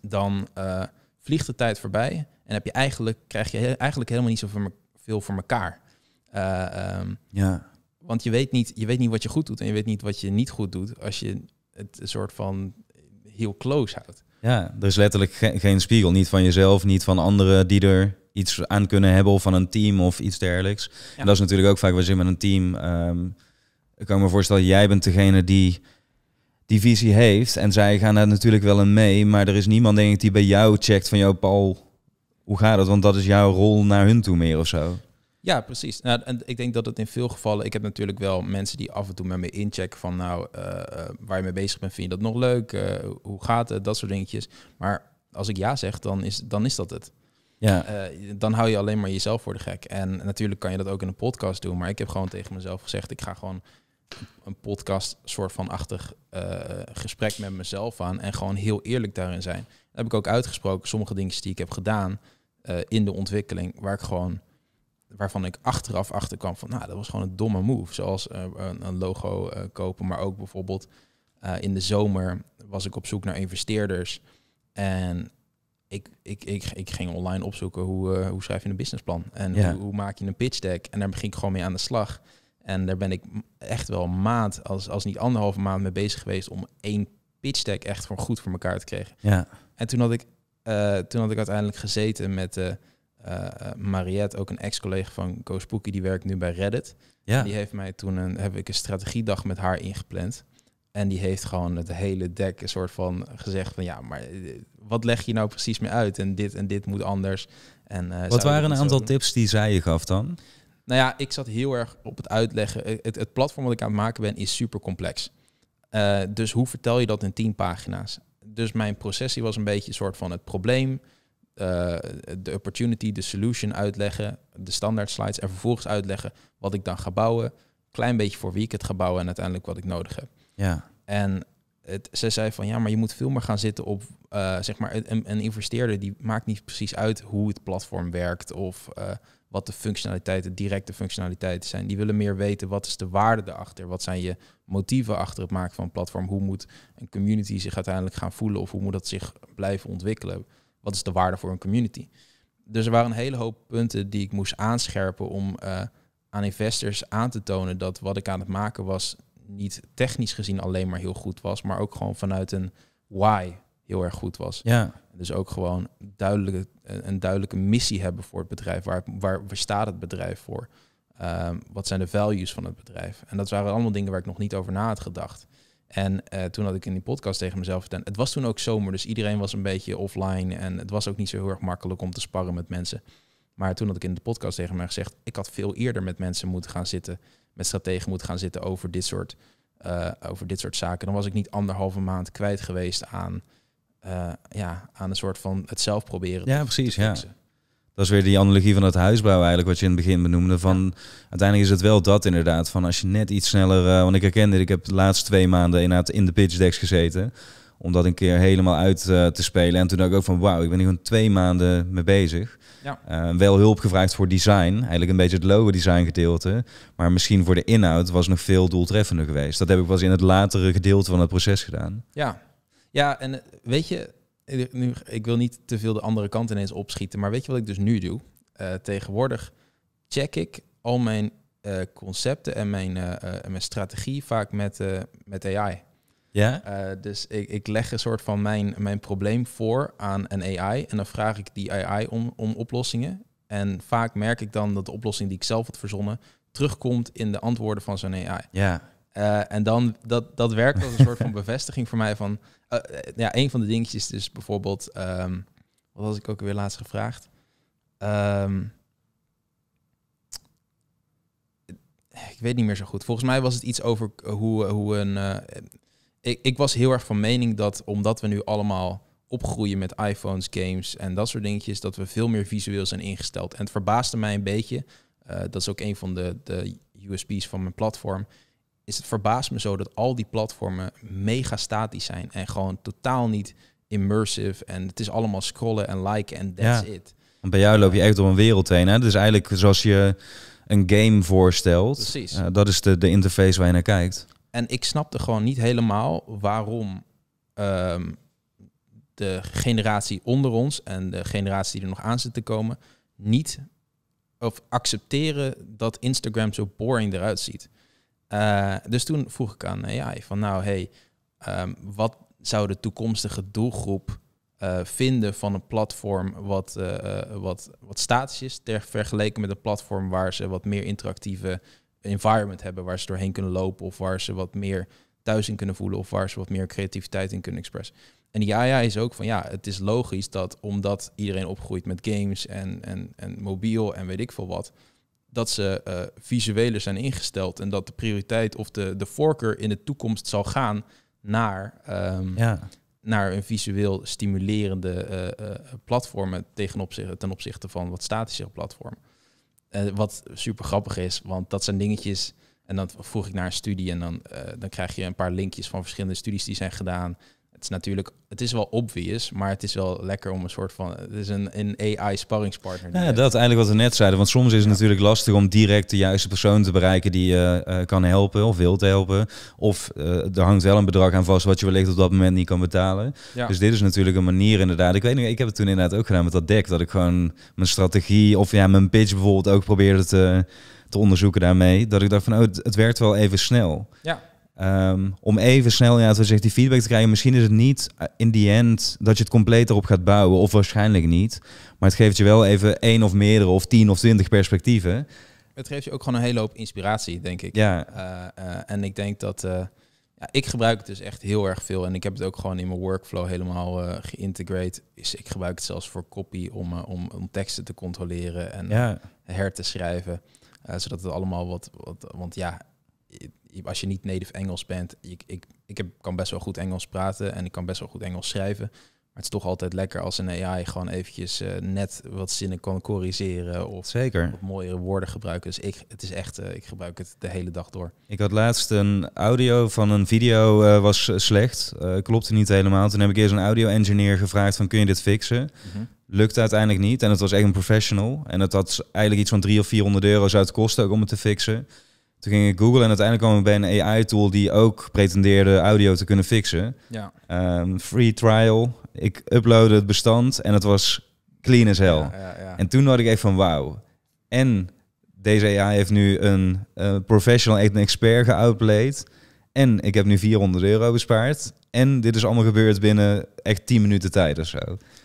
dan eh, vliegt de tijd voorbij en heb je eigenlijk, krijg je eigenlijk helemaal niet zoveel voor elkaar. Eh, ehm, ja. Want je weet, niet, je weet niet wat je goed doet en je weet niet wat je niet goed doet als je het een soort van heel close houdt. Ja, er is letterlijk geen spiegel. Niet van jezelf, niet van anderen die er iets aan kunnen hebben of van een team of iets dergelijks. En dat is natuurlijk ook vaak, wat zitten met een team. Ehm, ik kan me voorstellen, jij bent degene die die visie heeft. En zij gaan daar natuurlijk wel in mee. Maar er is niemand denk ik die bij jou checkt van jou Paul, hoe gaat het? Want dat is jouw rol naar hun toe meer of zo. Ja, precies. Nou, en ik denk dat het in veel gevallen... Ik heb natuurlijk wel mensen die af en toe met me inchecken van... nou, eh, eh, waar je mee bezig bent, vind je dat nog leuk? Eh, hoe gaat het? Dat soort dingetjes. Maar als ik ja zeg, dan is, dan is dat het. Ja. dan hou je alleen maar jezelf voor de gek. En natuurlijk kan je dat ook in een podcast doen. Maar ik heb gewoon tegen mezelf gezegd... ik ga gewoon een podcast soort van achtig gesprek met mezelf aan en gewoon heel eerlijk daarin zijn. Dat heb ik ook uitgesproken sommige dingen die ik heb gedaan in de ontwikkeling, waar ik gewoon waarvan ik achteraf achter kwam van, nou, dat was gewoon een domme move. Zoals eh, een, een, logo eh, kopen, maar ook bijvoorbeeld eh, in de zomer was ik op zoek naar investeerders. En ik, ik, ik, ik ging online opzoeken hoe, hoe schrijf je een businessplan en hoe, hoe, maak je een pitch deck. En daar ging ik gewoon mee aan de slag. En daar ben ik echt wel een maand, als, als niet anderhalve maand mee bezig geweest om één pitch deck echt voor goed voor elkaar te krijgen. Ja. En toen had ik, toen had ik uiteindelijk gezeten met uh, Mariette, ook een ex-collega van Koos die werkt nu bij Reddit. Ja. Die heeft mij toen een, heb ik een strategiedag met haar ingepland. En die heeft gewoon het hele dek een soort van gezegd van ja, maar eh, wat leg je nou precies mee uit? En dit en dit moet anders. En, wat waren een aantal tips die zij je gaf dan? Nou ja, ik zat heel erg op het uitleggen. Het, het platform wat ik aan het maken ben is super complex. dus hoe vertel je dat in tien pagina's? Dus mijn processie was een beetje een soort van het probleem, eh, de opportunity, de solution uitleggen, de standaard slides en vervolgens uitleggen wat ik dan ga bouwen, klein beetje voor wie ik het ga bouwen en uiteindelijk wat ik nodig heb. Ja. En het, ze zei van ja, maar je moet veel meer gaan zitten op, eh, zeg maar, een, investeerder die maakt niet precies uit hoe het platform werkt of eh, wat de functionaliteiten, directe functionaliteiten zijn. Die willen meer weten wat is de waarde erachter, wat zijn je motieven achter het maken van een platform, hoe moet een community zich uiteindelijk gaan voelen of hoe moet dat zich blijven ontwikkelen wat is de waarde voor een community? Dus er waren een hele hoop punten die ik moest aanscherpen om eh, aan investors aan te tonen dat wat ik aan het maken was niet technisch gezien alleen maar heel goed was, maar ook gewoon vanuit een why heel erg goed was. Ja. Dus ook gewoon duidelijke, eh, een duidelijke missie hebben voor het bedrijf. Waar, waar, waar staat het bedrijf voor? Ehm, wat zijn de values van het bedrijf? En dat waren allemaal dingen waar ik nog niet over na had gedacht. En eh, toen had ik in die podcast tegen mezelf verteld. Het was toen ook zomer, dus iedereen was een beetje offline. En het was ook niet zo heel erg makkelijk om te sparren met mensen. Maar toen had ik in de podcast tegen mij gezegd: ik had veel eerder met mensen moeten gaan zitten, met strategen moeten gaan zitten over dit soort, eh, over dit soort zaken. Dan was ik niet anderhalve maand kwijt geweest aan, eh, ja, aan een soort van het zelf proberen. Ja, precies. ja. Dat is weer die analogie van het huisbouw eigenlijk, wat je in het begin benoemde. Van, Uiteindelijk is het wel dat inderdaad, van als je net iets sneller... Eh, want ik herken dit, ik heb de laatste twee maanden inderdaad in de pitch decks gezeten. Om dat een keer helemaal uit eh, te spelen. En toen dacht ik ook van, wauw, ik ben hier gewoon twee maanden mee bezig. Ja. Eh, wel hulp gevraagd voor design, eigenlijk een beetje het logo design gedeelte. Maar misschien voor de inhoud was nog veel doeltreffender geweest. Dat heb ik pas in het latere gedeelte van het proces gedaan. Ja, ja en weet je, nu, ik wil niet te veel de andere kant ineens opschieten, maar weet je wat ik dus nu doe? Eh, tegenwoordig check ik al mijn eh, concepten en mijn, eh, mijn strategie vaak met, met AI. Ja? dus ik, ik leg een soort van mijn, mijn probleem voor aan een AI en dan vraag ik die AI om, om oplossingen. En vaak merk ik dan dat de oplossing die ik zelf had verzonnen terugkomt in de antwoorden van zo'n AI. Ja, eh, en dan, dat, dat werkt als een soort van [LAUGHS] bevestiging voor mij van... Eh, eh, ja, een van de dingetjes dus bijvoorbeeld... Ehm, wat was ik ook weer laatst gevraagd? Ehm, ik weet niet meer zo goed. Volgens mij was het iets over hoe, hoe een... ik, ik was heel erg van mening dat omdat we nu allemaal opgroeien met iPhones, games en dat soort dingetjes... dat we veel meer visueel zijn ingesteld. En het verbaasde mij een beetje... dat is ook een van de, de USB's van mijn platform is het verbaast me zo dat al die platformen mega statisch zijn en gewoon totaal niet immersive. En het is allemaal scrollen en liken en that's ja. it. Want bij jou loop je echt door een wereld heen. Hè? Dus eigenlijk zoals je een game voorstelt, Precies. Eh, dat is de, de interface waar je naar kijkt. En ik snapte gewoon niet helemaal waarom ehm, de generatie onder ons en de generatie die er nog aan zit te komen, niet of accepteren dat Instagram zo boring eruit ziet. Eh, dus toen vroeg ik aan eh, AI van nou hey, ehm, wat zou de toekomstige doelgroep eh, vinden van een platform wat, wat, wat statisch is, ter vergeleken met een platform waar ze wat meer interactieve environment hebben, waar ze doorheen kunnen lopen of waar ze wat meer thuis in kunnen voelen of waar ze wat meer creativiteit in kunnen expressen. En die AI is ook van ja, het is logisch dat omdat iedereen opgroeit met games en, en, en mobiel en weet ik veel wat, dat ze uh, visueler zijn ingesteld en dat de prioriteit of de, de voorkeur in de toekomst zal gaan naar, ehm, ja. naar een visueel stimulerende uh, uh, platformen ten opzichte, van wat statische platformen. wat super grappig is, want dat zijn dingetjes. En dan vroeg ik naar een studie en dan, dan krijg je een paar linkjes van verschillende studies die zijn gedaan het is natuurlijk, het is wel obvious, maar het is wel lekker om een soort van, het is een, een AI-sparringspartner. Nou ja, dat eigenlijk wat we net zeiden, want soms is het natuurlijk lastig om direct de juiste persoon te bereiken die je eh, eh, kan helpen of wil te helpen. Of eh, er hangt wel een bedrag aan vast wat je wellicht op dat moment niet kan betalen. Dus dit is natuurlijk een manier inderdaad. Ik weet niet, ik heb het toen inderdaad ook gedaan met dat deck, dat ik gewoon mijn strategie of ja, mijn pitch bijvoorbeeld ook probeerde te, te onderzoeken daarmee. Dat ik dacht van, oh, het werkt wel even snel. Ja. Ehm, om even snel ja, zegt, die feedback te krijgen. Misschien is het niet eh, in die end dat je het compleet erop gaat bouwen, of waarschijnlijk niet. Maar het geeft je wel even één of meerdere, of tien of twintig perspectieven. Het geeft je ook gewoon een hele hoop inspiratie, denk ik. Ja. Eh, eh, en ik denk dat. ja, ik gebruik het dus echt heel erg veel. En ik heb het ook gewoon in mijn workflow helemaal geïntegreerd. Dus ik gebruik het zelfs voor copy om, om, om teksten te controleren en her te schrijven. zodat het allemaal wat, wat. Want ja, als je niet native Engels bent, ik, ik, ik heb, kan best wel goed Engels praten en ik kan best wel goed Engels schrijven. Maar het is toch altijd lekker als een AI gewoon eventjes eh, net wat zinnen kan corrigeren. Of, Zeker. Wat mooiere woorden gebruiken. Dus ik, het is echt, eh, ik gebruik het de hele dag door. Ik had laatst een audio van een video eh, was slecht. klopte niet helemaal. Toen heb ik eerst een audio engineer gevraagd van kun je dit fixen? Mm Lukt uiteindelijk niet. En het was echt een professional. En het had eigenlijk iets van 300 of 400 euro uit kosten om het te fixen. Toen ging ik googlen en uiteindelijk kwam ik bij een AI-tool die ook pretendeerde audio te kunnen fixen. Ja. Ehm, free trial. Ik uploadde het bestand en het was clean as hell. Ja, ja, en toen had ik even van wauw. En deze AI heeft nu een uh, professional, een expert geoutplayed. En ik heb nu 400 euro bespaard. En dit is allemaal gebeurd binnen echt 10 minuten tijd of zo.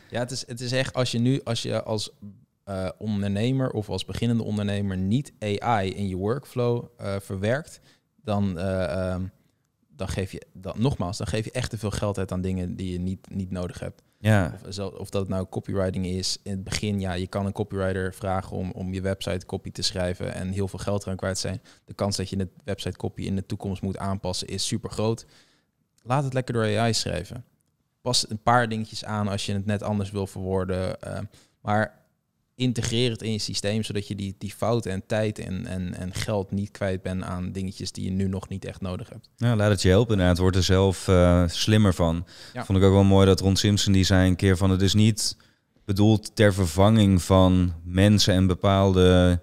Ja, het is, het is echt als je nu, als je als eh, ondernemer of als beginnende ondernemer niet AI in je workflow eh, verwerkt, dan, eh, ehm, dan geef je dat nogmaals, dan geef je echt te veel geld uit aan dingen die je niet, niet nodig hebt. Ja. Of, of dat het nou copywriting is. In het begin, ja, je kan een copywriter vragen om, om je website copy te schrijven en heel veel geld eraan kwijt zijn. De kans dat je het website copy in de toekomst moet aanpassen is super groot. Laat het lekker door AI schrijven. Pas een paar dingetjes aan als je het net anders wil verwoorden. Ehm, maar integreer het in je systeem, zodat je die, die fouten en tijd en, en, en geld niet kwijt bent aan dingetjes die je nu nog niet echt nodig hebt. Ja, laat het je helpen Het Word er zelf eh, slimmer van. Vond ik ook wel mooi dat Ron Simpson die zei een keer van het is niet bedoeld ter vervanging van mensen en bepaalde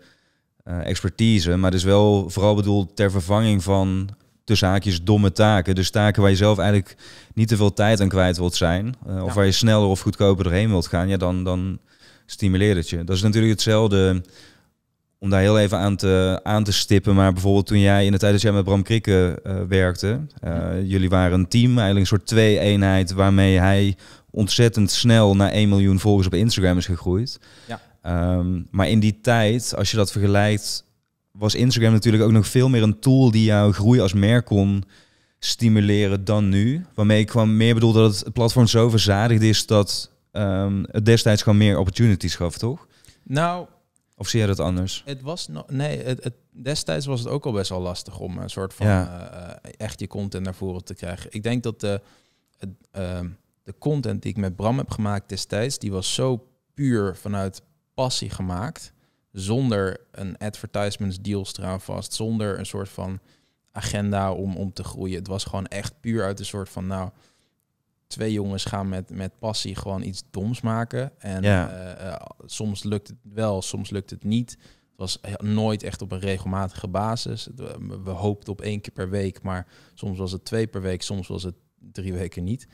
uh, expertise, maar het is wel vooral bedoeld ter vervanging van de zaakjes, domme taken. Dus taken waar je zelf eigenlijk niet te veel tijd aan kwijt wilt zijn. Eh, of waar je sneller of goedkoper doorheen wilt gaan. Ja, dan, dan stimuleert je. Dat is natuurlijk hetzelfde, om daar heel even aan te, aan te stippen. Maar bijvoorbeeld toen jij in de tijd dat jij met Bram Krikke eh, werkte, eh, jullie waren een team, eigenlijk een soort twee-eenheid waarmee hij ontzettend snel naar 1 miljoen volgers op Instagram is gegroeid. Ja. Ehm, maar in die tijd, als je dat vergelijkt, was Instagram natuurlijk ook nog veel meer een tool die jouw groei als merk kon stimuleren dan nu. Waarmee ik kwam meer bedoel dat het platform zo verzadigd is dat het ehm, destijds gewoon meer opportunities gaf, toch? Nou, of zie je dat anders? Het was nee, het, het, destijds was het ook al best wel lastig om een soort van ja. Eh, eh, echt je content naar voren te krijgen. Ik denk dat de, ehm, de content die ik met Bram heb gemaakt destijds, die was zo puur vanuit passie gemaakt. Zonder een advertisements deal vast, zonder een soort van agenda om, om te groeien. Het was gewoon echt puur uit een soort van, nou, twee jongens gaan met, met passie gewoon iets doms maken. En eh, eh, soms lukt het wel, soms lukt het niet. Het was nooit echt op een regelmatige basis. We hoopten op één keer per week, maar soms was het twee per week, soms was het drie weken niet.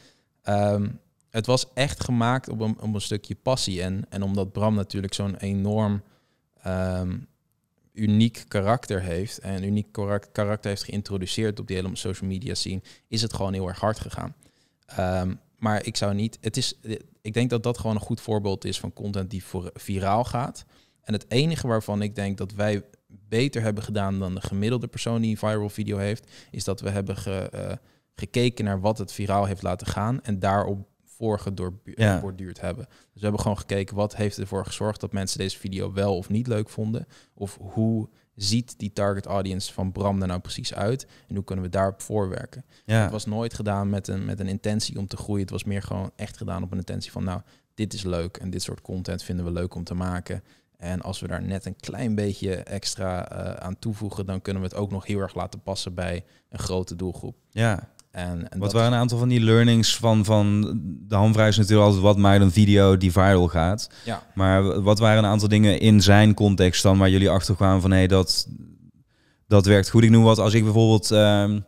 Ehm, het was echt gemaakt op een, op een stukje passie. En, en omdat Bram natuurlijk zo'n enorm ehm, uniek karakter heeft en uniek karakter heeft geïntroduceerd op die hele social media scene, is het gewoon heel erg hard gegaan. Ehm, maar ik zou niet. Het is, ik denk dat dat gewoon een goed voorbeeld is van content die voor, viraal gaat. En het enige waarvan ik denk dat wij beter hebben gedaan dan de gemiddelde persoon die een viral video heeft, is dat we hebben eh, gekeken naar wat het viraal heeft laten gaan en daarop voorge ja. hebben. Dus we hebben gewoon gekeken wat heeft ervoor gezorgd dat mensen deze video wel of niet leuk vonden. Of hoe ziet die target audience van Bram er nou precies uit? En hoe kunnen we daarop voorwerken? Ja. Het was nooit gedaan met een, met een intentie om te groeien. Het was meer gewoon echt gedaan op een intentie van, nou, dit is leuk en dit soort content vinden we leuk om te maken. En als we daar net een klein beetje extra eh, aan toevoegen, dan kunnen we het ook nog heel erg laten passen bij een grote doelgroep. Ja, en, wat waren een aantal van die learnings van, van de hamvrij is natuurlijk altijd wat maakt een video die viral gaat. Ja. Maar wat waren een aantal dingen in zijn context dan waar jullie achter kwamen van hé, hey, dat, dat werkt goed. Ik noem wat als ik bijvoorbeeld... Ehm,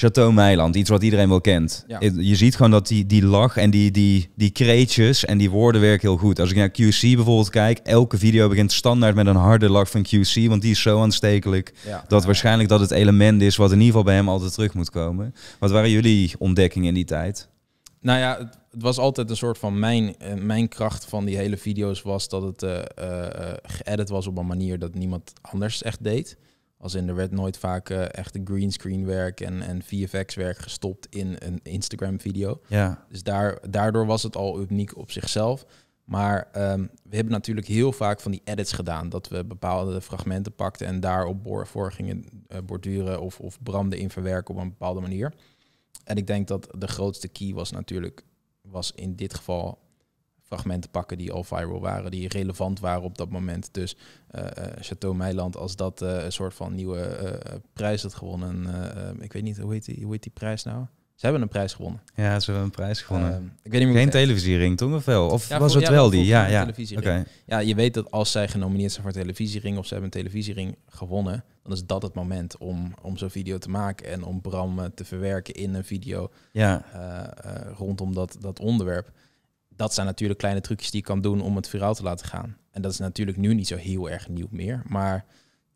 Chateau Meiland, iets wat iedereen wel kent. Je ziet gewoon dat die, die lach en die, die, die kreetjes en die woorden werken heel goed. Als ik naar QC bijvoorbeeld kijk, elke video begint standaard met een harde lach van QC, want die is zo aanstekelijk dat waarschijnlijk dat het element is wat in ieder geval bij hem altijd terug moet komen. Wat waren jullie ontdekkingen in die tijd? Nou ja, het, was altijd een soort van mijn, eh, mijn kracht van die hele video's was dat het uh, geëdit was op een manier dat niemand anders echt deed. Als in, er werd nooit vaak uh, echt greenscreen werk en, en VFX werk gestopt in een Instagram video. Ja. Dus daar, daardoor was het al uniek op zichzelf. Maar ehm, we hebben natuurlijk heel vaak van die edits gedaan. Dat we bepaalde fragmenten pakten en daarop boor, voor gingen eh, borduren of, of branden in verwerken op een bepaalde manier. En ik denk dat de grootste key was natuurlijk, was in dit geval fragmenten pakken die al viral waren, die relevant waren op dat moment. Dus uh, Chateau Meiland, als dat eh, een soort van nieuwe prijs had gewonnen. ik weet niet, hoe heet, die, hoe heet die prijs nou? Ze hebben een prijs gewonnen. Ja, ze hebben een prijs gewonnen. Ehm, ik weet niet Geen televisiering, toch? Of wel? Of was het wel die? Ja, ja. Okay. ja, je weet dat als zij genomineerd zijn voor televisiering of ze hebben een televisiering gewonnen, dan is dat het moment om, om zo'n video te maken en om Bram te verwerken in een video ja. rondom dat, dat onderwerp dat zijn natuurlijk kleine trucjes die je kan doen om het viraal te laten gaan. En dat is natuurlijk nu niet zo heel erg nieuw meer. Maar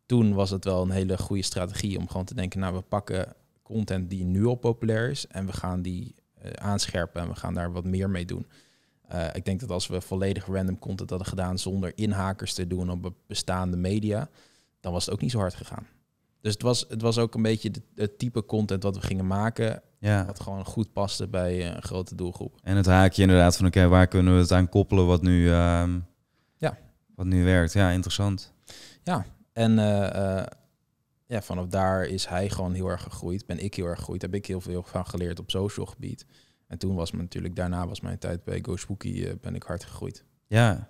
toen was het wel een hele goede strategie om gewoon te denken, nou we pakken content die nu al populair is en we gaan die eh, aanscherpen en we gaan daar wat meer mee doen. Eh, ik denk dat als we volledig random content hadden gedaan zonder inhakers te doen op bestaande media, dan was het ook niet zo hard gegaan. Dus het was, het was ook een beetje het type content wat we gingen maken. Ja. Wat gewoon goed paste bij eh, een grote doelgroep. En het haakje inderdaad van oké, waar kunnen we het aan koppelen wat nu, ehm, ja. wat nu werkt. Ja, interessant. Ja, en eh, eh, ja, vanaf daar is hij gewoon heel erg gegroeid. Ben ik heel erg gegroeid. Heb ik heel veel van geleerd op social gebied. En toen was me natuurlijk, daarna was mijn tijd bij Go Spooky, ben ik hard gegroeid. Ja,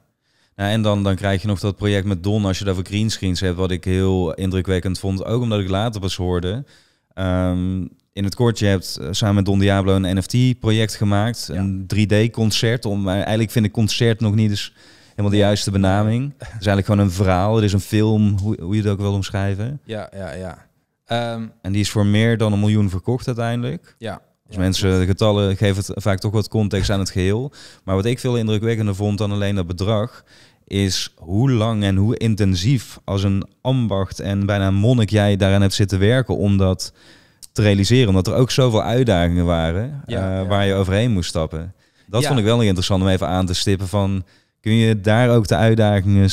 nou, en dan, dan krijg je nog dat project met Don, als je daarvoor greenscreens hebt, wat ik heel indrukwekkend vond. Ook omdat ik later pas hoorde. Ehm, in het kort, je hebt eh, samen met Don Diablo een NFT-project gemaakt. Een 3D-concert. Eh, eigenlijk vind ik concert nog niet eens helemaal de juiste benaming. Het is eigenlijk gewoon een verhaal. Het is een film, hoe, hoe je het ook wil omschrijven. Ja, ja, ja. Ehm, en die is voor meer dan een miljoen verkocht uiteindelijk. Ja. Dus mensen, de getallen geven het vaak toch wat context aan het geheel. Maar wat ik veel indrukwekkender vond dan alleen dat bedrag, is hoe lang en hoe intensief als een ambacht en bijna monnik jij daaraan hebt zitten werken om dat te realiseren. Omdat er ook zoveel uitdagingen waren eh, waar je overheen moest stappen. Dat vond ik wel interessant om even aan te stippen van, kun je daar ook de uitdagingen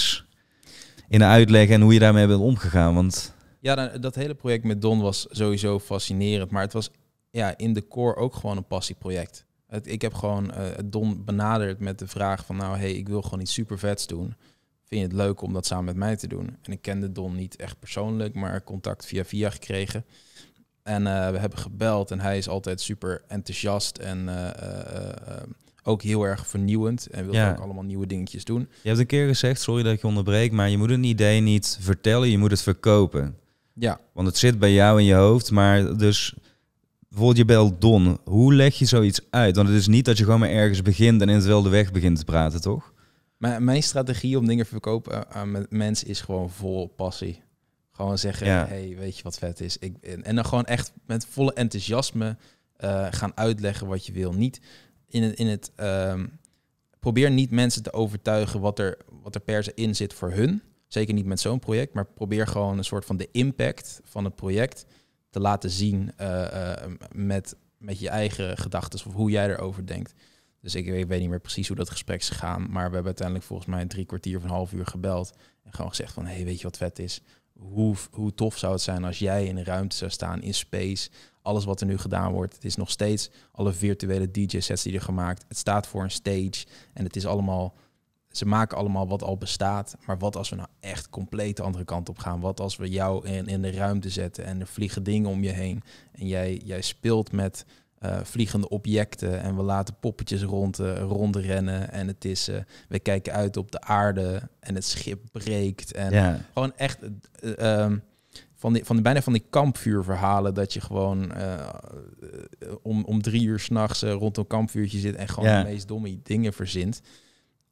in uitleggen en hoe je daarmee bent omgegaan? Want... Ja, dat hele project met Don was sowieso fascinerend, maar het was ja, in de core ook gewoon een passieproject. ik heb gewoon uh, eh, Don benaderd met de vraag van nou, hey, ik wil gewoon iets super vets doen. Vind je het leuk om dat samen met mij te doen? En ik kende Don niet echt persoonlijk, maar contact via via gekregen. En eh, we hebben gebeld en hij is altijd super enthousiast en eh, ook heel erg vernieuwend en wil ja. ook allemaal nieuwe dingetjes doen. Je hebt een keer gezegd, sorry dat ik je onderbreek, maar je moet een idee niet vertellen, je moet het verkopen. Ja. Want het zit bij jou in je hoofd, maar dus bijvoorbeeld je belt Don. Hoe leg je zoiets uit? Want het is niet dat je gewoon maar ergens begint en in het de weg begint te praten, toch? mijn strategie om dingen te verkopen aan mensen is gewoon vol passie. Gewoon zeggen, hey, weet je wat vet is? Ik, en dan gewoon echt met volle enthousiasme eh, gaan uitleggen wat je wil. Niet in het... In het ehm, probeer niet mensen te overtuigen wat er, wat er per se in zit voor hun. Zeker niet met zo'n project, maar probeer gewoon een soort van de impact van het project te laten zien eh, eh, met, met je eigen gedachten of hoe jij erover denkt. Dus ik, weet niet meer precies hoe dat gesprek is gegaan. Maar we hebben uiteindelijk volgens mij drie kwartier of een half uur gebeld. En gewoon gezegd van, hé, hey, weet je wat vet is? Hoe, hoe tof zou het zijn als jij in een ruimte zou staan, in space. Alles wat er nu gedaan wordt, het is nog steeds alle virtuele DJ-sets die er gemaakt. Het staat voor een stage en het is allemaal ze maken allemaal wat al bestaat. Maar wat als we nou echt compleet de andere kant op gaan? Wat als we jou in, in de ruimte zetten en er vliegen dingen om je heen? En jij, jij speelt met eh, vliegende objecten en we laten poppetjes rond, eh, rondrennen. En het is, eh, we kijken uit op de aarde en het schip breekt. En gewoon echt ehm, van, die, van die, bijna van die kampvuurverhalen dat je gewoon om, om drie uur s'nachts nachts rond een kampvuurtje zit en gewoon de meest domme dingen verzint.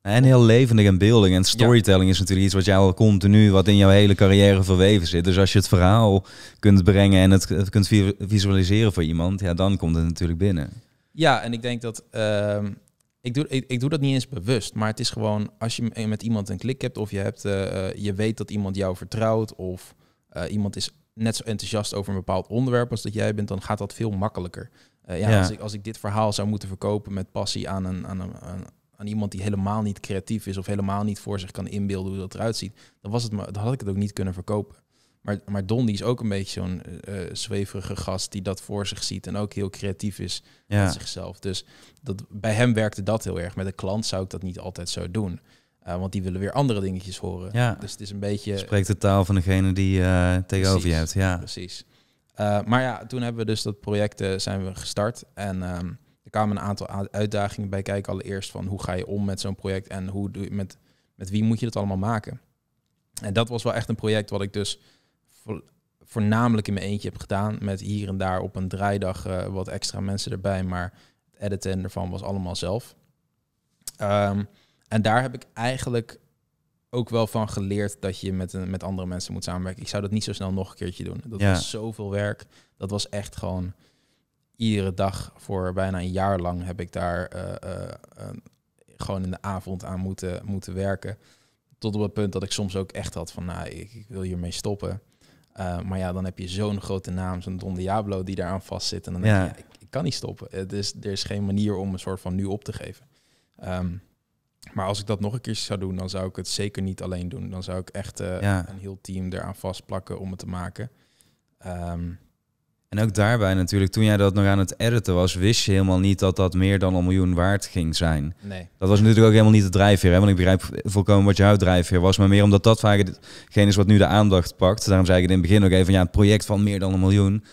En heel levendig en beelding. En storytelling is natuurlijk iets wat jou al continu, wat in jouw hele carrière verweven zit. Dus als je het verhaal kunt brengen en het kunt visualiseren voor iemand, ja, dan komt het natuurlijk binnen. Ja, en ik denk dat. Ehm, ik, doe, ik, doe dat niet eens bewust, maar het is gewoon als je met iemand een klik hebt of je, hebt, eh, eh, je weet dat iemand jou vertrouwt of eh, iemand is net zo enthousiast over een bepaald onderwerp als dat jij bent, dan gaat dat veel makkelijker. ja, ja, Als, ik, als ik dit verhaal zou moeten verkopen met passie aan een, aan een, aan iemand die helemaal niet creatief is of helemaal niet voor zich kan inbeelden hoe dat eruit ziet, dan, was het maar, dan had ik het ook niet kunnen verkopen. Maar, maar Don die is ook een beetje zo'n eh, eh, zweverige gast die dat voor zich ziet en ook heel creatief is ja. met zichzelf. Dus dat, bij hem werkte dat heel erg. Met een klant zou ik dat niet altijd zo doen. Eh, want die willen weer andere dingetjes horen. Ja. Dus het is een beetje. Spreekt de taal van degene die tegenover je hebt. Ja, precies. maar ja, toen hebben we dus dat project zijn we gestart. En ehm, kwamen een aantal uitdagingen bij kijken. Allereerst van hoe ga je om met zo'n project en hoe doe je, met, met wie moet je dat allemaal maken. En dat was wel echt een project wat ik dus voornamelijk in mijn eentje heb gedaan. Met hier en daar op een draaidag eh, wat extra mensen erbij. Maar het editen ervan was allemaal zelf. Ehm, en daar heb ik eigenlijk ook wel van geleerd dat je met, met andere mensen moet samenwerken. Ik zou dat niet zo snel nog een keertje doen. Dat was zoveel werk. Dat was echt gewoon iedere dag voor bijna een jaar lang heb ik daar eh, eh, ehm, gewoon in de avond aan moeten, moeten werken. Tot op het punt dat ik soms ook echt had van, nou, ik, wil hiermee stoppen. Eh, maar ja, dan heb je zo'n grote naam, zo'n Don Diablo die daaraan vastzit. En dan ja. denk je, ik, kan niet stoppen. Het is, er is geen manier om een soort van nu op te geven. Ehm, maar als ik dat nog een keer zou doen, dan zou ik het zeker niet alleen doen. Dan zou ik echt een heel team eraan vastplakken om het te maken. Ehm, en ook daarbij natuurlijk, toen jij dat nog aan het editen was, wist je helemaal niet dat dat meer dan een miljoen waard ging zijn. Nee. Dat was natuurlijk ook helemaal niet de drijfveer, hè? want ik begrijp volkomen wat jouw drijfveer was, maar meer omdat dat vaak hetgeen is wat nu de aandacht pakt. Daarom zei ik het in het begin ook even, van, ja, een project van meer dan een miljoen.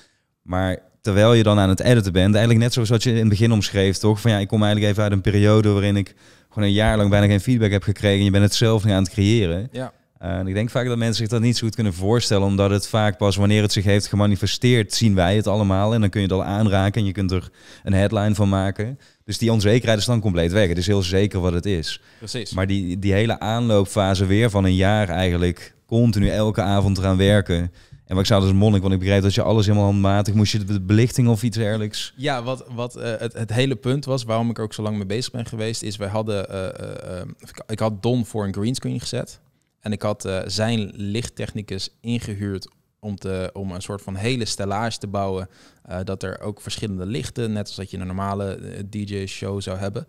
Maar terwijl je dan aan het editen bent, eigenlijk net zoals wat je in het begin omschreef, toch? Van ja, ik kom eigenlijk even uit een periode waarin ik gewoon een jaar lang bijna geen feedback heb gekregen en je bent het zelf aan het creëren. Ja. En ik denk vaak dat mensen zich dat niet zo goed kunnen voorstellen, omdat het vaak pas wanneer het zich heeft gemanifesteerd, zien wij het allemaal. En dan kun je het al aanraken en je kunt er een headline van maken. Dus die onzekerheid is dan compleet weg. Het is heel zeker wat het is. Precies. Maar die, die hele aanloopfase weer van een jaar eigenlijk, continu elke avond eraan werken. En wat ik zou dus monnik, want ik begreep dat je alles helemaal handmatig moest je de belichting of iets dergelijks. Ja, wat, wat eh, het, het, hele punt was, waarom ik ook zo lang mee bezig ben geweest, is wij hadden, eh, eh, ik had Don voor een greenscreen gezet. En ik had eh, zijn lichttechnicus ingehuurd om, te, om een soort van hele stellage te bouwen. Eh, dat er ook verschillende lichten, net als dat je een normale eh, DJ-show zou hebben.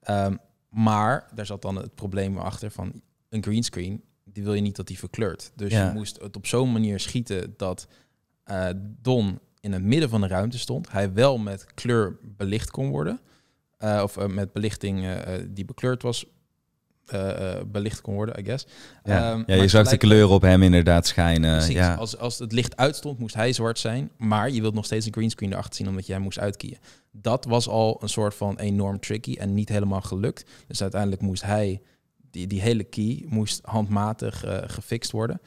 Ehm, maar daar zat dan het probleem achter van een greenscreen. Die wil je niet dat die verkleurt. Dus je moest het op zo'n manier schieten dat Don in het midden van de ruimte stond. Hij wel met kleur belicht kon worden. of met belichting die bekleurd was eh, eh, belicht kon worden, I guess. Ja, ehm, ja je zag de kleur op hem inderdaad schijnen. Precies, als, als het licht uitstond, moest hij zwart zijn. Maar je wilt nog steeds een greenscreen erachter zien, omdat jij moest uitkiezen. Dat was al een soort van enorm tricky en niet helemaal gelukt. Dus uiteindelijk moest hij, die, die hele key, moest handmatig eh, gefixt worden.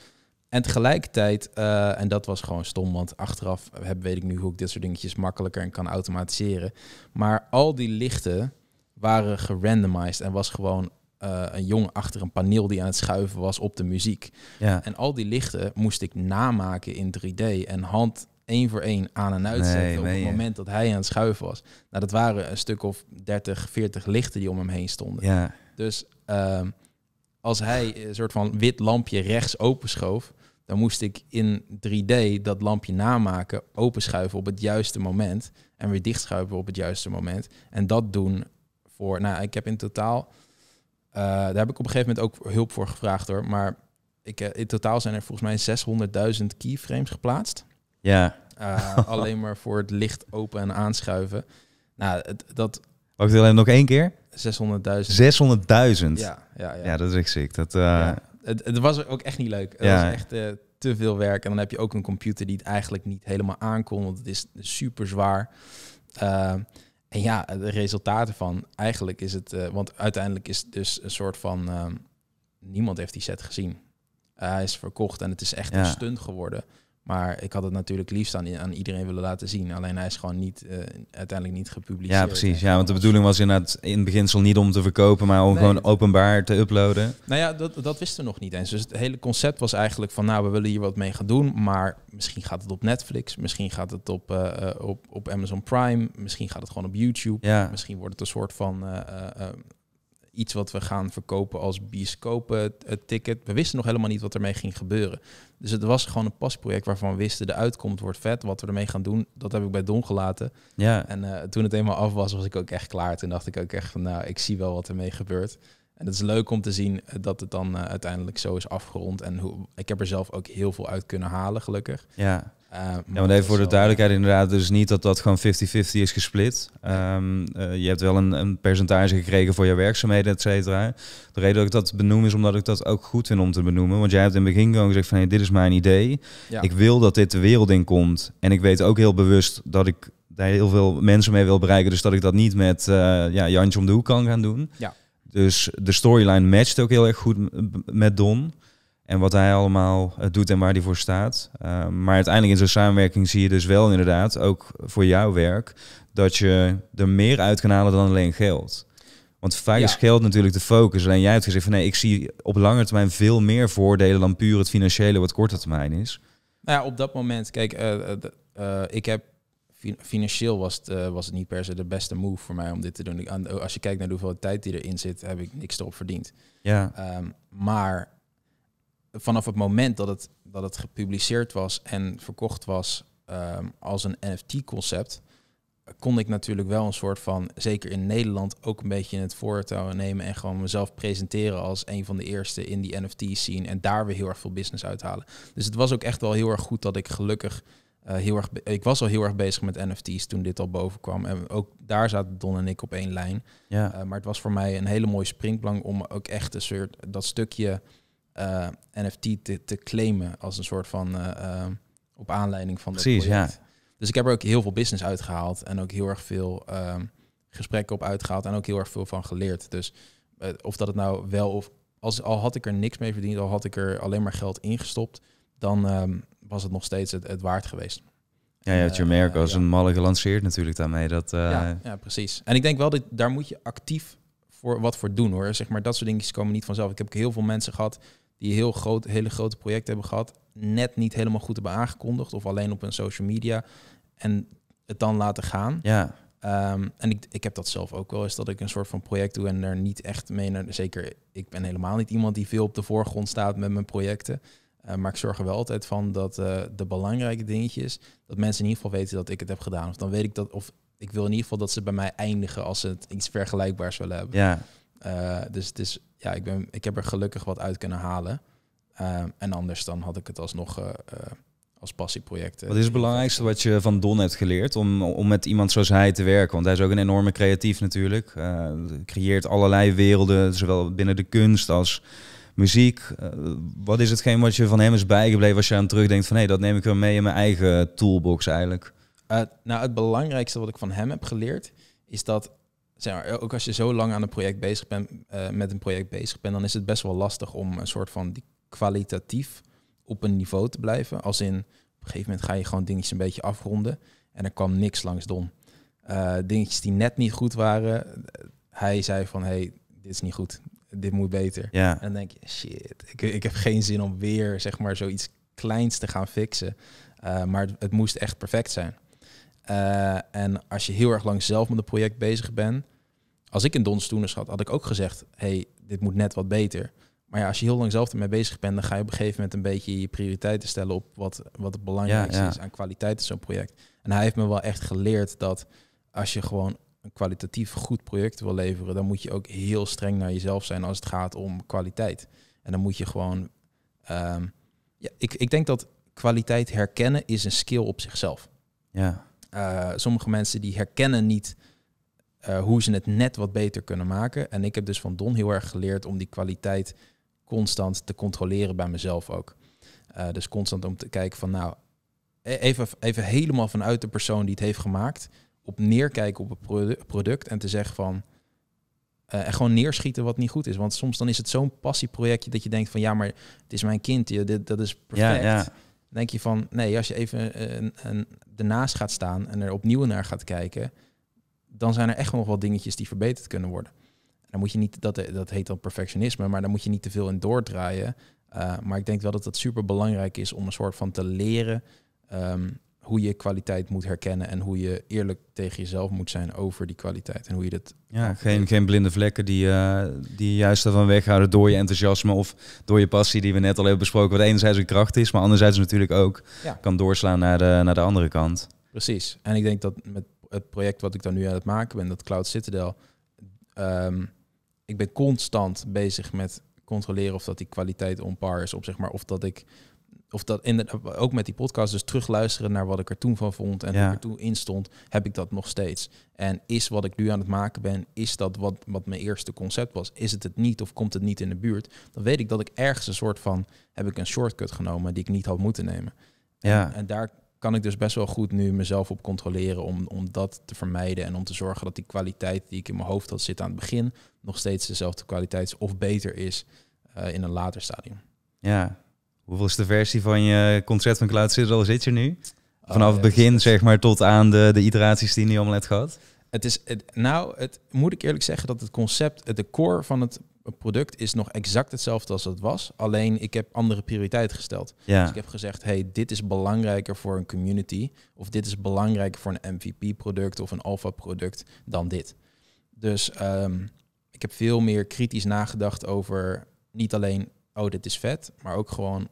En tegelijkertijd, en dat was gewoon stom, want achteraf heb, weet ik nu hoe ik dit soort dingetjes makkelijker en kan automatiseren. Maar al die lichten waren gerandomized en was gewoon eh, een jongen achter een paneel die aan het schuiven was op de muziek. Ja. En al die lichten moest ik namaken in 3D en hand één voor één aan en uitzetten op het moment dat hij aan het schuiven was. Nou, dat waren een stuk of 30, 40 lichten die om hem heen stonden. Ja. Dus ehm, als hij een soort van wit lampje rechts openschoof, dan moest ik in 3D dat lampje namaken, openschuiven op het juiste moment en weer dichtschuiven op het juiste moment. En dat doen voor, nou, ik heb in totaal eh, daar heb ik op een gegeven moment ook hulp voor gevraagd hoor. Maar ik, eh, in totaal zijn er volgens mij 600.000 keyframes geplaatst. Ja. Eh, [LAUGHS] alleen maar voor het licht open en aanschuiven. Nou, het, dat... Wacht alleen nog één keer? 600.000. 600.000? Ja, ja, ja. ja, dat is echt ziek. Dat, het, was ook echt niet leuk. Het ja. was echt te veel werk. En dan heb je ook een computer die het eigenlijk niet helemaal aankon. Want het is super zwaar. En ja, de resultaten van eigenlijk is het, eh, want uiteindelijk is het dus een soort van, ehm, niemand heeft die set gezien. Eh, hij is verkocht en het is echt een stunt geworden. Maar ik had het natuurlijk liefst aan, iedereen willen laten zien. Alleen hij is gewoon niet, eh, uiteindelijk niet gepubliceerd. Ja, precies. Ja, want de bedoeling was inderdaad in het beginsel niet om te verkopen, maar om gewoon openbaar te uploaden. Nou ja, dat, dat wisten we nog niet eens. Dus het hele concept was eigenlijk van, nou, we willen hier wat mee gaan doen. Maar misschien gaat het op Netflix, misschien gaat het op, eh, eh, op, op Amazon Prime, misschien gaat het gewoon op YouTube. Ja. Misschien wordt het een soort van iets wat we gaan verkopen als bioscoop-ticket. Eh, we wisten nog helemaal niet wat ermee ging gebeuren. Dus het was gewoon een pasproject waarvan we wisten de uitkomst wordt vet. Wat we ermee gaan doen, dat heb ik bij Don gelaten. Ja. En eh, toen het eenmaal af was, was ik ook echt klaar. Toen dacht ik ook echt van, nou, ik zie wel wat ermee gebeurt. En het is leuk om te zien eh, dat het dan uiteindelijk zo is afgerond. En hoe, ik heb er zelf ook heel veel uit kunnen halen, gelukkig. Ja. Eh, ja, maar even voor de duidelijkheid inderdaad, dus niet dat dat gewoon 50-50 is gesplit. Ehm, eh, je hebt wel een, een, percentage gekregen voor je werkzaamheden, et cetera. De reden dat ik dat benoem is omdat ik dat ook goed vind om te benoemen. Want jij hebt in het begin gewoon gezegd van, hey, dit is mijn idee. Ik wil dat dit de wereld in komt. En ik weet ook heel bewust dat ik daar heel veel mensen mee wil bereiken. Dus dat ik dat niet met eh, ja, Jantje om de hoek kan gaan doen. Ja. Dus de storyline matcht ook heel erg goed met Don en wat hij allemaal eh, doet en waar hij voor staat. Ehm, maar uiteindelijk in zo'n samenwerking zie je dus wel inderdaad, ook voor jouw werk, dat je er meer uit kan halen dan alleen geld. Want vaak is geld natuurlijk de focus. Alleen jij hebt gezegd van nee, ik zie op lange termijn veel meer voordelen dan puur het financiële wat korte termijn is. Nou ja, op dat moment, kijk, eh, eh, ik heb financieel was het, was het niet per se de beste move voor mij om dit te doen. Als je kijkt naar hoeveel tijd die erin zit, heb ik niks erop verdiend. Ja. Ehm, maar vanaf het moment dat het, dat het gepubliceerd was en verkocht was ehm, als een NFT-concept, kon ik natuurlijk wel een soort van, zeker in Nederland, ook een beetje in het voortouw nemen en gewoon mezelf presenteren als een van de eerste in die NFT-scene en daar weer heel erg veel business uithalen. Dus het was ook echt wel heel erg goed dat ik gelukkig eh, heel erg, ik was al heel erg bezig met NFT's toen dit al boven kwam. En ook daar zaten Don en ik op één lijn. Ja. Eh, maar het was voor mij een hele mooie springplank om ook echt een soort dat stukje eh, NFT te, te, claimen als een soort van eh, eh, op aanleiding van dat Precies, project. Ja. Dus ik heb er ook heel veel business uitgehaald en ook heel erg veel ehm, gesprekken op uitgehaald en ook heel erg veel van geleerd. Dus of dat het nou wel of als al had ik er niks mee verdiend, al had ik er alleen maar geld ingestopt, dan ehm, was het nog steeds het, het waard geweest. Ja, je hebt als een malle gelanceerd natuurlijk daarmee. Dat, ja, ja, precies. En ik denk wel dat daar moet je actief voor wat voor doen hoor. Zeg maar, dat soort dingetjes komen niet vanzelf. Ik heb ook heel veel mensen gehad die heel groot, hele grote projecten hebben gehad, net niet helemaal goed hebben aangekondigd of alleen op hun social media en het dan laten gaan. Ja. Ehm, en ik, ik heb dat zelf ook wel Is dat ik een soort van project doe en er niet echt mee naar. Zeker, ik ben helemaal niet iemand die veel op de voorgrond staat met mijn projecten. Eh, maar ik zorg er wel altijd van dat eh, de belangrijke dingetjes, dat mensen in ieder geval weten dat ik het heb gedaan. Of dan weet ik dat, of ik wil in ieder geval dat ze bij mij eindigen als ze het iets vergelijkbaars willen hebben. Ja. Uh, dus het is ja, ik, ben, ik heb er gelukkig wat uit kunnen halen. Ehm, en anders dan had ik het alsnog uh, als passieproject. Eh, wat is het belangrijkste wat je van Don hebt geleerd om, om met iemand zoals hij te werken? Want hij is ook een enorme creatief natuurlijk. creëert allerlei werelden, zowel binnen de kunst als muziek. wat is hetgeen wat je van hem is bijgebleven als je aan terugdenkt van hey, dat neem ik weer mee in mijn eigen toolbox eigenlijk? nou, het belangrijkste wat ik van hem heb geleerd is dat zeg maar, ook als je zo lang aan een project bezig bent, eh, met een project bezig bent, dan is het best wel lastig om een soort van die kwalitatief op een niveau te blijven. Als in, op een gegeven moment ga je gewoon dingetjes een beetje afronden en er kwam niks langs Don. Eh, dingetjes die net niet goed waren, hij zei van, hey, dit is niet goed, dit moet beter. En dan denk je, shit, ik, ik heb geen zin om weer, zeg maar, zoiets kleins te gaan fixen. Eh, maar het, moest echt perfect zijn. en als je heel erg lang zelf met een project bezig bent, als ik een Don Stoeners had, had ik ook gezegd, hey, dit moet net wat beter. Maar ja, als je heel lang zelf ermee bezig bent, dan ga je op een gegeven moment een beetje je prioriteiten stellen op wat, wat het belangrijkste is aan kwaliteit in zo'n project. En hij heeft me wel echt geleerd dat als je gewoon een kwalitatief goed project wil leveren, dan moet je ook heel streng naar jezelf zijn als het gaat om kwaliteit. En dan moet je gewoon. Ehm, ja, ik, ik denk dat kwaliteit herkennen is een skill op zichzelf. Ja. Eh, sommige mensen die herkennen niet eh, hoe ze het net wat beter kunnen maken. En ik heb dus van Don heel erg geleerd om die kwaliteit constant te controleren bij mezelf ook. Eh, dus constant om te kijken van nou, e-, even, even helemaal vanuit de persoon die het heeft gemaakt, op neerkijken op het product en te zeggen van, eh, en gewoon neerschieten wat niet goed is. Want soms dan is het zo'n passieprojectje dat je denkt van ja, maar het is mijn kind, dit, dat is perfect. Ja, ja. denk je van nee, als je even uh, ernaast gaat staan en er opnieuw naar gaat kijken, dan zijn er echt nog wel dingetjes die verbeterd kunnen worden. En dan moet je niet, dat, dat heet dan perfectionisme, maar dan moet je niet te veel in doordraaien. Eh, maar ik denk wel dat het super belangrijk is om een soort van te leren ehm, hoe je kwaliteit moet herkennen en hoe je eerlijk tegen jezelf moet zijn over die kwaliteit en hoe je dat. Ja, geen, geen blinde vlekken die, eh, die juist ervan weghouden door je enthousiasme of door je passie die we net al hebben besproken, wat enerzijds een kracht is, maar anderzijds natuurlijk ook kan doorslaan naar de, naar de andere kant. Precies. En ik denk dat met het project wat ik dan nu aan het maken ben, dat Cloud Citadel. Ehm, ik ben constant bezig met controleren of dat die kwaliteit on par is. op zeg maar of dat ik. Of dat in de, ook met die podcast, dus terugluisteren naar wat ik er toen van vond en ja. hoe er toen instond, heb ik dat nog steeds. En is wat ik nu aan het maken ben, is dat wat, wat mijn eerste concept was? Is het het niet of komt het niet in de buurt? Dan weet ik dat ik ergens een soort van, heb ik een shortcut genomen die ik niet had moeten nemen. Ja. en daar kan ik dus best wel goed nu mezelf op controleren om, om dat te vermijden en om te zorgen dat die kwaliteit die ik in mijn hoofd had zitten aan het begin nog steeds dezelfde kwaliteit of beter is eh, in een later stadium. Ja, de versie van je concert van Cloud al zit je nu? Oh, Vanaf het begin zeg maar tot aan de, de iteraties die je nu allemaal hebt gehad? Het is, het, nou, het, moet ik eerlijk zeggen dat het concept, de core van het product is nog exact hetzelfde als het was. Alleen ik heb andere prioriteiten gesteld. Ja. Dus ik heb gezegd, hey, dit is belangrijker voor een community. Of dit is belangrijker voor een MVP-product of een alpha-product dan dit. Dus ehm, ik heb veel meer kritisch nagedacht over niet alleen, oh, dit is vet. Maar ook gewoon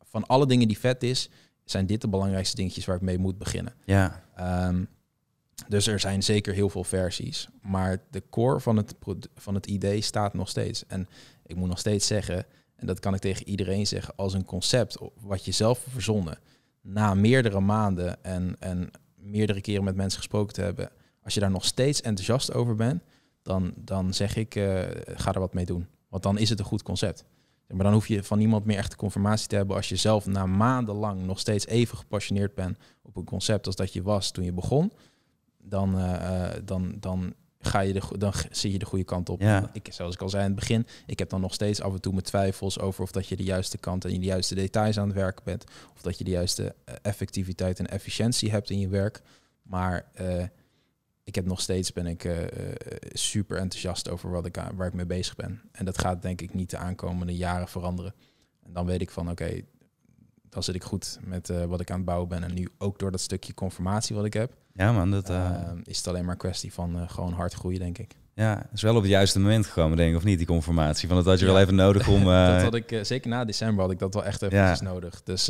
van alle dingen die vet is, zijn dit de belangrijkste dingetjes waar ik mee moet beginnen. Ja. Ehm, dus er zijn zeker heel veel versies. Maar de core van het, van het idee staat nog steeds. En ik moet nog steeds zeggen, en dat kan ik tegen iedereen zeggen, als een concept wat je zelf verzonnen, na meerdere maanden en, en meerdere keren met mensen gesproken te hebben, als je daar nog steeds enthousiast over bent, dan, dan zeg ik, eh, ga er wat mee doen. Want dan is het een goed concept. Maar dan hoef je van niemand meer echt de confirmatie te hebben als je zelf na maandenlang nog steeds even gepassioneerd bent op een concept als dat je was toen je begon dan, uh, dan, dan, ga je de, dan zie je de goede kant op. Ja. Ik, zoals ik al zei in het begin, ik heb dan nog steeds af en toe mijn twijfels over of dat je de juiste kant en de juiste details aan het werk bent. Of dat je de juiste eh, effectiviteit en efficiëntie hebt in je werk. Maar ik heb nog steeds ben ik super enthousiast over wat ik, waar ik mee bezig ben. En dat gaat denk ik niet de aankomende jaren veranderen. En dan weet ik van oké, dan zit ik goed met wat ik aan het bouwen ben. En nu ook door dat stukje conformatie wat ik heb, ja, man. Dat, eh, ehm, is het alleen maar kwestie van eh, gewoon hard groeien, denk ik. Ja, is wel op het juiste moment gekomen, denk ik, of niet, die conformatie? van dat had je wel even nodig om... [LAUGHS] Eh, dat had ik, zeker na december had ik dat wel echt even nodig. Dus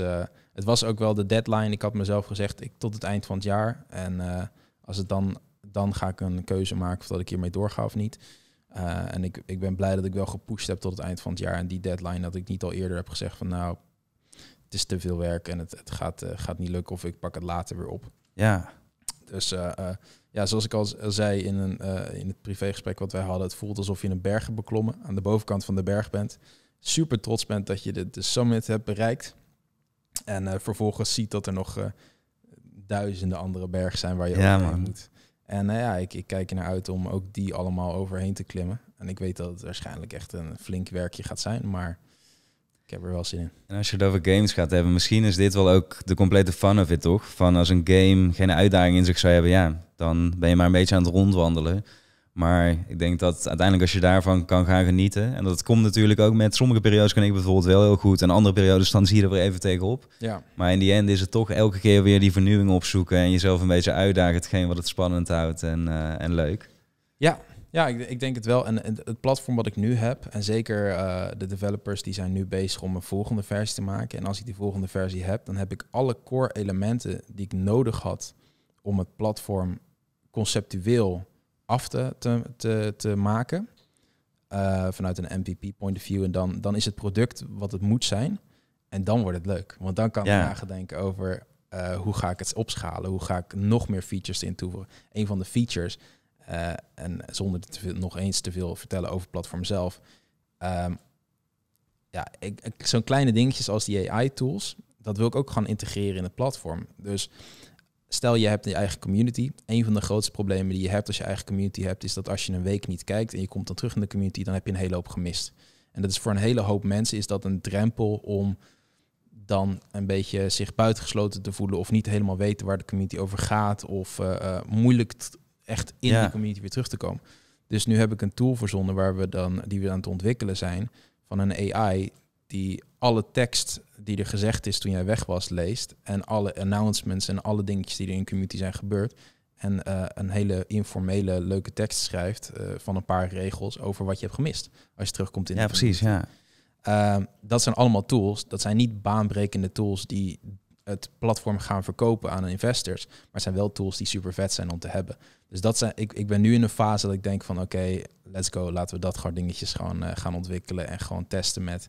het was ook wel de deadline. Ik had mezelf gezegd, ik, tot het eind van het jaar. En als het dan, dan ga ik een keuze maken of dat ik hiermee doorga of niet. en ik, ik ben blij dat ik wel gepusht heb tot het eind van het jaar. En die deadline dat ik niet al eerder heb gezegd van nou, het is te veel werk en het, het gaat, gaat niet lukken of ik pak het later weer op. Ja, dus eh, eh, ja, zoals ik al zei in, een, eh, in het privégesprek wat wij hadden, het voelt alsof je een berg hebt beklommen, aan de bovenkant van de berg bent. Super trots bent dat je de, de summit hebt bereikt. En vervolgens ziet dat er nog duizenden andere bergen zijn waar je ja, overheen moet. En nou ja, ik, ik kijk ernaar uit om ook die allemaal overheen te klimmen. En ik weet dat het waarschijnlijk echt een flink werkje gaat zijn, maar heb er wel zin in. En als je het over games gaat hebben, misschien is dit wel ook de complete fun of it, toch? Van als een game geen uitdaging in zich zou hebben, ja, dan ben je maar een beetje aan het rondwandelen. Maar ik denk dat uiteindelijk als je daarvan kan gaan genieten. En dat komt natuurlijk ook met sommige periodes kan ik bijvoorbeeld wel heel goed. En andere periodes dan zie je er weer even tegenop. Ja. Maar in die end is het toch elke keer weer die vernieuwing opzoeken. En jezelf een beetje uitdagen. Hetgeen wat het spannend houdt en, eh, en leuk. Ja, ja, ik, ik, denk het wel. En het platform wat ik nu heb, en zeker eh, de developers die zijn nu bezig om een volgende versie te maken. En als ik die volgende versie heb, dan heb ik alle core elementen die ik nodig had om het platform conceptueel af te, te, te, maken. Eh, vanuit een MVP point of view. En dan, dan is het product wat het moet zijn. En dan wordt het leuk. Want dan kan ik ja. over eh, hoe ga ik het opschalen? Hoe ga ik nog meer features in toevoegen? Een van de features eh, en zonder te veel, nog eens te veel vertellen over het platform zelf. Ehm, ja, ik, zo'n kleine dingetjes als die AI-tools, dat wil ik ook gaan integreren in het platform. Dus stel je hebt je eigen community. Een van de grootste problemen die je hebt als je eigen community hebt, is dat als je een week niet kijkt en je komt dan terug in de community, dan heb je een hele hoop gemist. En dat is voor een hele hoop mensen is dat een drempel om dan een beetje zich buitengesloten te voelen of niet helemaal weten waar de community over gaat of eh, eh, moeilijk echt in de die community weer terug te komen. Dus nu heb ik een tool verzonnen waar we dan, die we aan het ontwikkelen zijn, van een AI die alle tekst die er gezegd is toen jij weg was, leest. En alle announcements en alle dingetjes die er in de community zijn gebeurd. En eh, een hele informele, leuke tekst schrijft eh, van een paar regels over wat je hebt gemist. Als je terugkomt in ja, de precies, Ja, precies. Ja. Ehm, dat zijn allemaal tools. Dat zijn niet baanbrekende tools die het platform gaan verkopen aan investors. Maar het zijn wel tools die super vet zijn om te hebben. Dus dat zijn, ik, ik ben nu in een fase dat ik denk van oké, let's go, laten we dat gewoon dingetjes gewoon eh, gaan ontwikkelen en gewoon testen met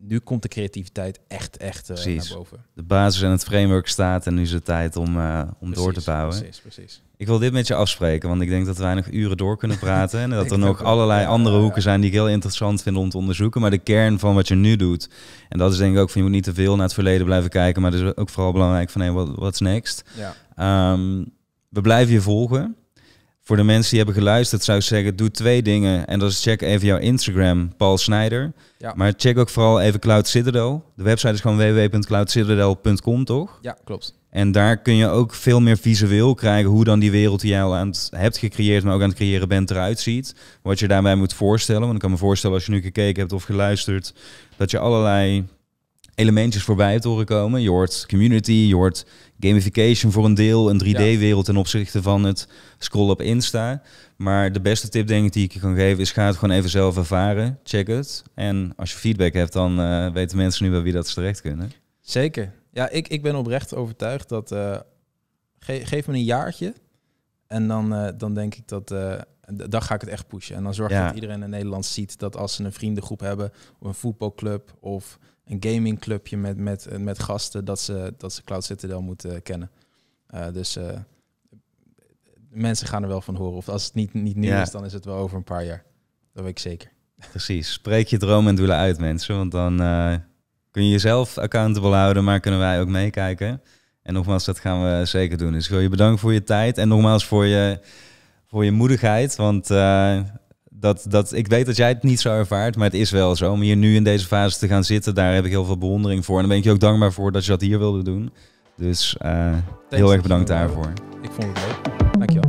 nu komt de creativiteit echt, echt uh, naar boven. De basis en het framework staat en nu is het tijd om, eh, om door te bouwen. Precies, precies. Ik wil dit met je afspreken, want ik denk dat wij nog uren door kunnen praten. en [LAUGHS] dat er nog allerlei andere hoeken zijn die ik heel interessant vind om te onderzoeken. Maar de kern van wat je nu doet, en dat is denk ik ook van je moet niet te veel naar het verleden blijven kijken. Maar het is ook vooral belangrijk van hey, wat what's next? Ja. Ehm, we blijven je volgen. Voor de mensen die hebben geluisterd, zou ik zeggen: doe twee dingen. En dat is check even jouw Instagram, Paul Snijder. Maar check ook vooral even Cloud Citadel. De website is gewoon www.cloudcitadel.com, toch? Ja, klopt. En daar kun je ook veel meer visueel krijgen hoe dan die wereld die jij al aan het hebt gecreëerd, maar ook aan het creëren bent, eruit ziet. Wat je daarbij moet voorstellen. Want ik kan me voorstellen als je nu gekeken hebt of geluisterd, dat je allerlei elementjes voorbij hebt horen komen. Je hoort community, je hoort gamification voor een deel, een 3D-wereld ten opzichte van het scrollen op Insta. Maar de beste tip denk ik die ik je kan geven is ga het gewoon even zelf ervaren. Check het. En als je feedback hebt, dan eh, weten mensen nu wel wie dat ze terecht kunnen. Zeker. Ja, ik, ik ben oprecht overtuigd dat eh, geef me een jaartje en dan, eh, dan denk ik dat dan ga ik het echt pushen. En dan zorg ik dat iedereen in Nederland ziet dat als ze een vriendengroep hebben, of een voetbalclub of een gamingclubje met, met, met gasten dat ze, dat ze Cloud Citadel moeten kennen. Uh, dus eh, mensen gaan er wel van horen. Of als het niet, niet nieuw is, dan is het wel over een paar jaar. Dat weet ik zeker. Precies. Spreek je dromen en doelen uit, mensen. Want dan eh, kun je jezelf accountable houden, maar kunnen wij ook meekijken. En nogmaals, dat gaan we zeker doen. Dus ik wil je bedanken voor je tijd en nogmaals voor je, voor je moedigheid. Want dat, dat, ik weet dat jij het niet zo ervaart, maar het is wel zo. Om hier nu in deze fase te gaan zitten, daar heb ik heel veel bewondering voor. En dan ben ik je ook dankbaar voor dat je dat hier wilde doen. Dus eh, heel erg bedankt daarvoor. Ik vond het leuk. Dankjewel.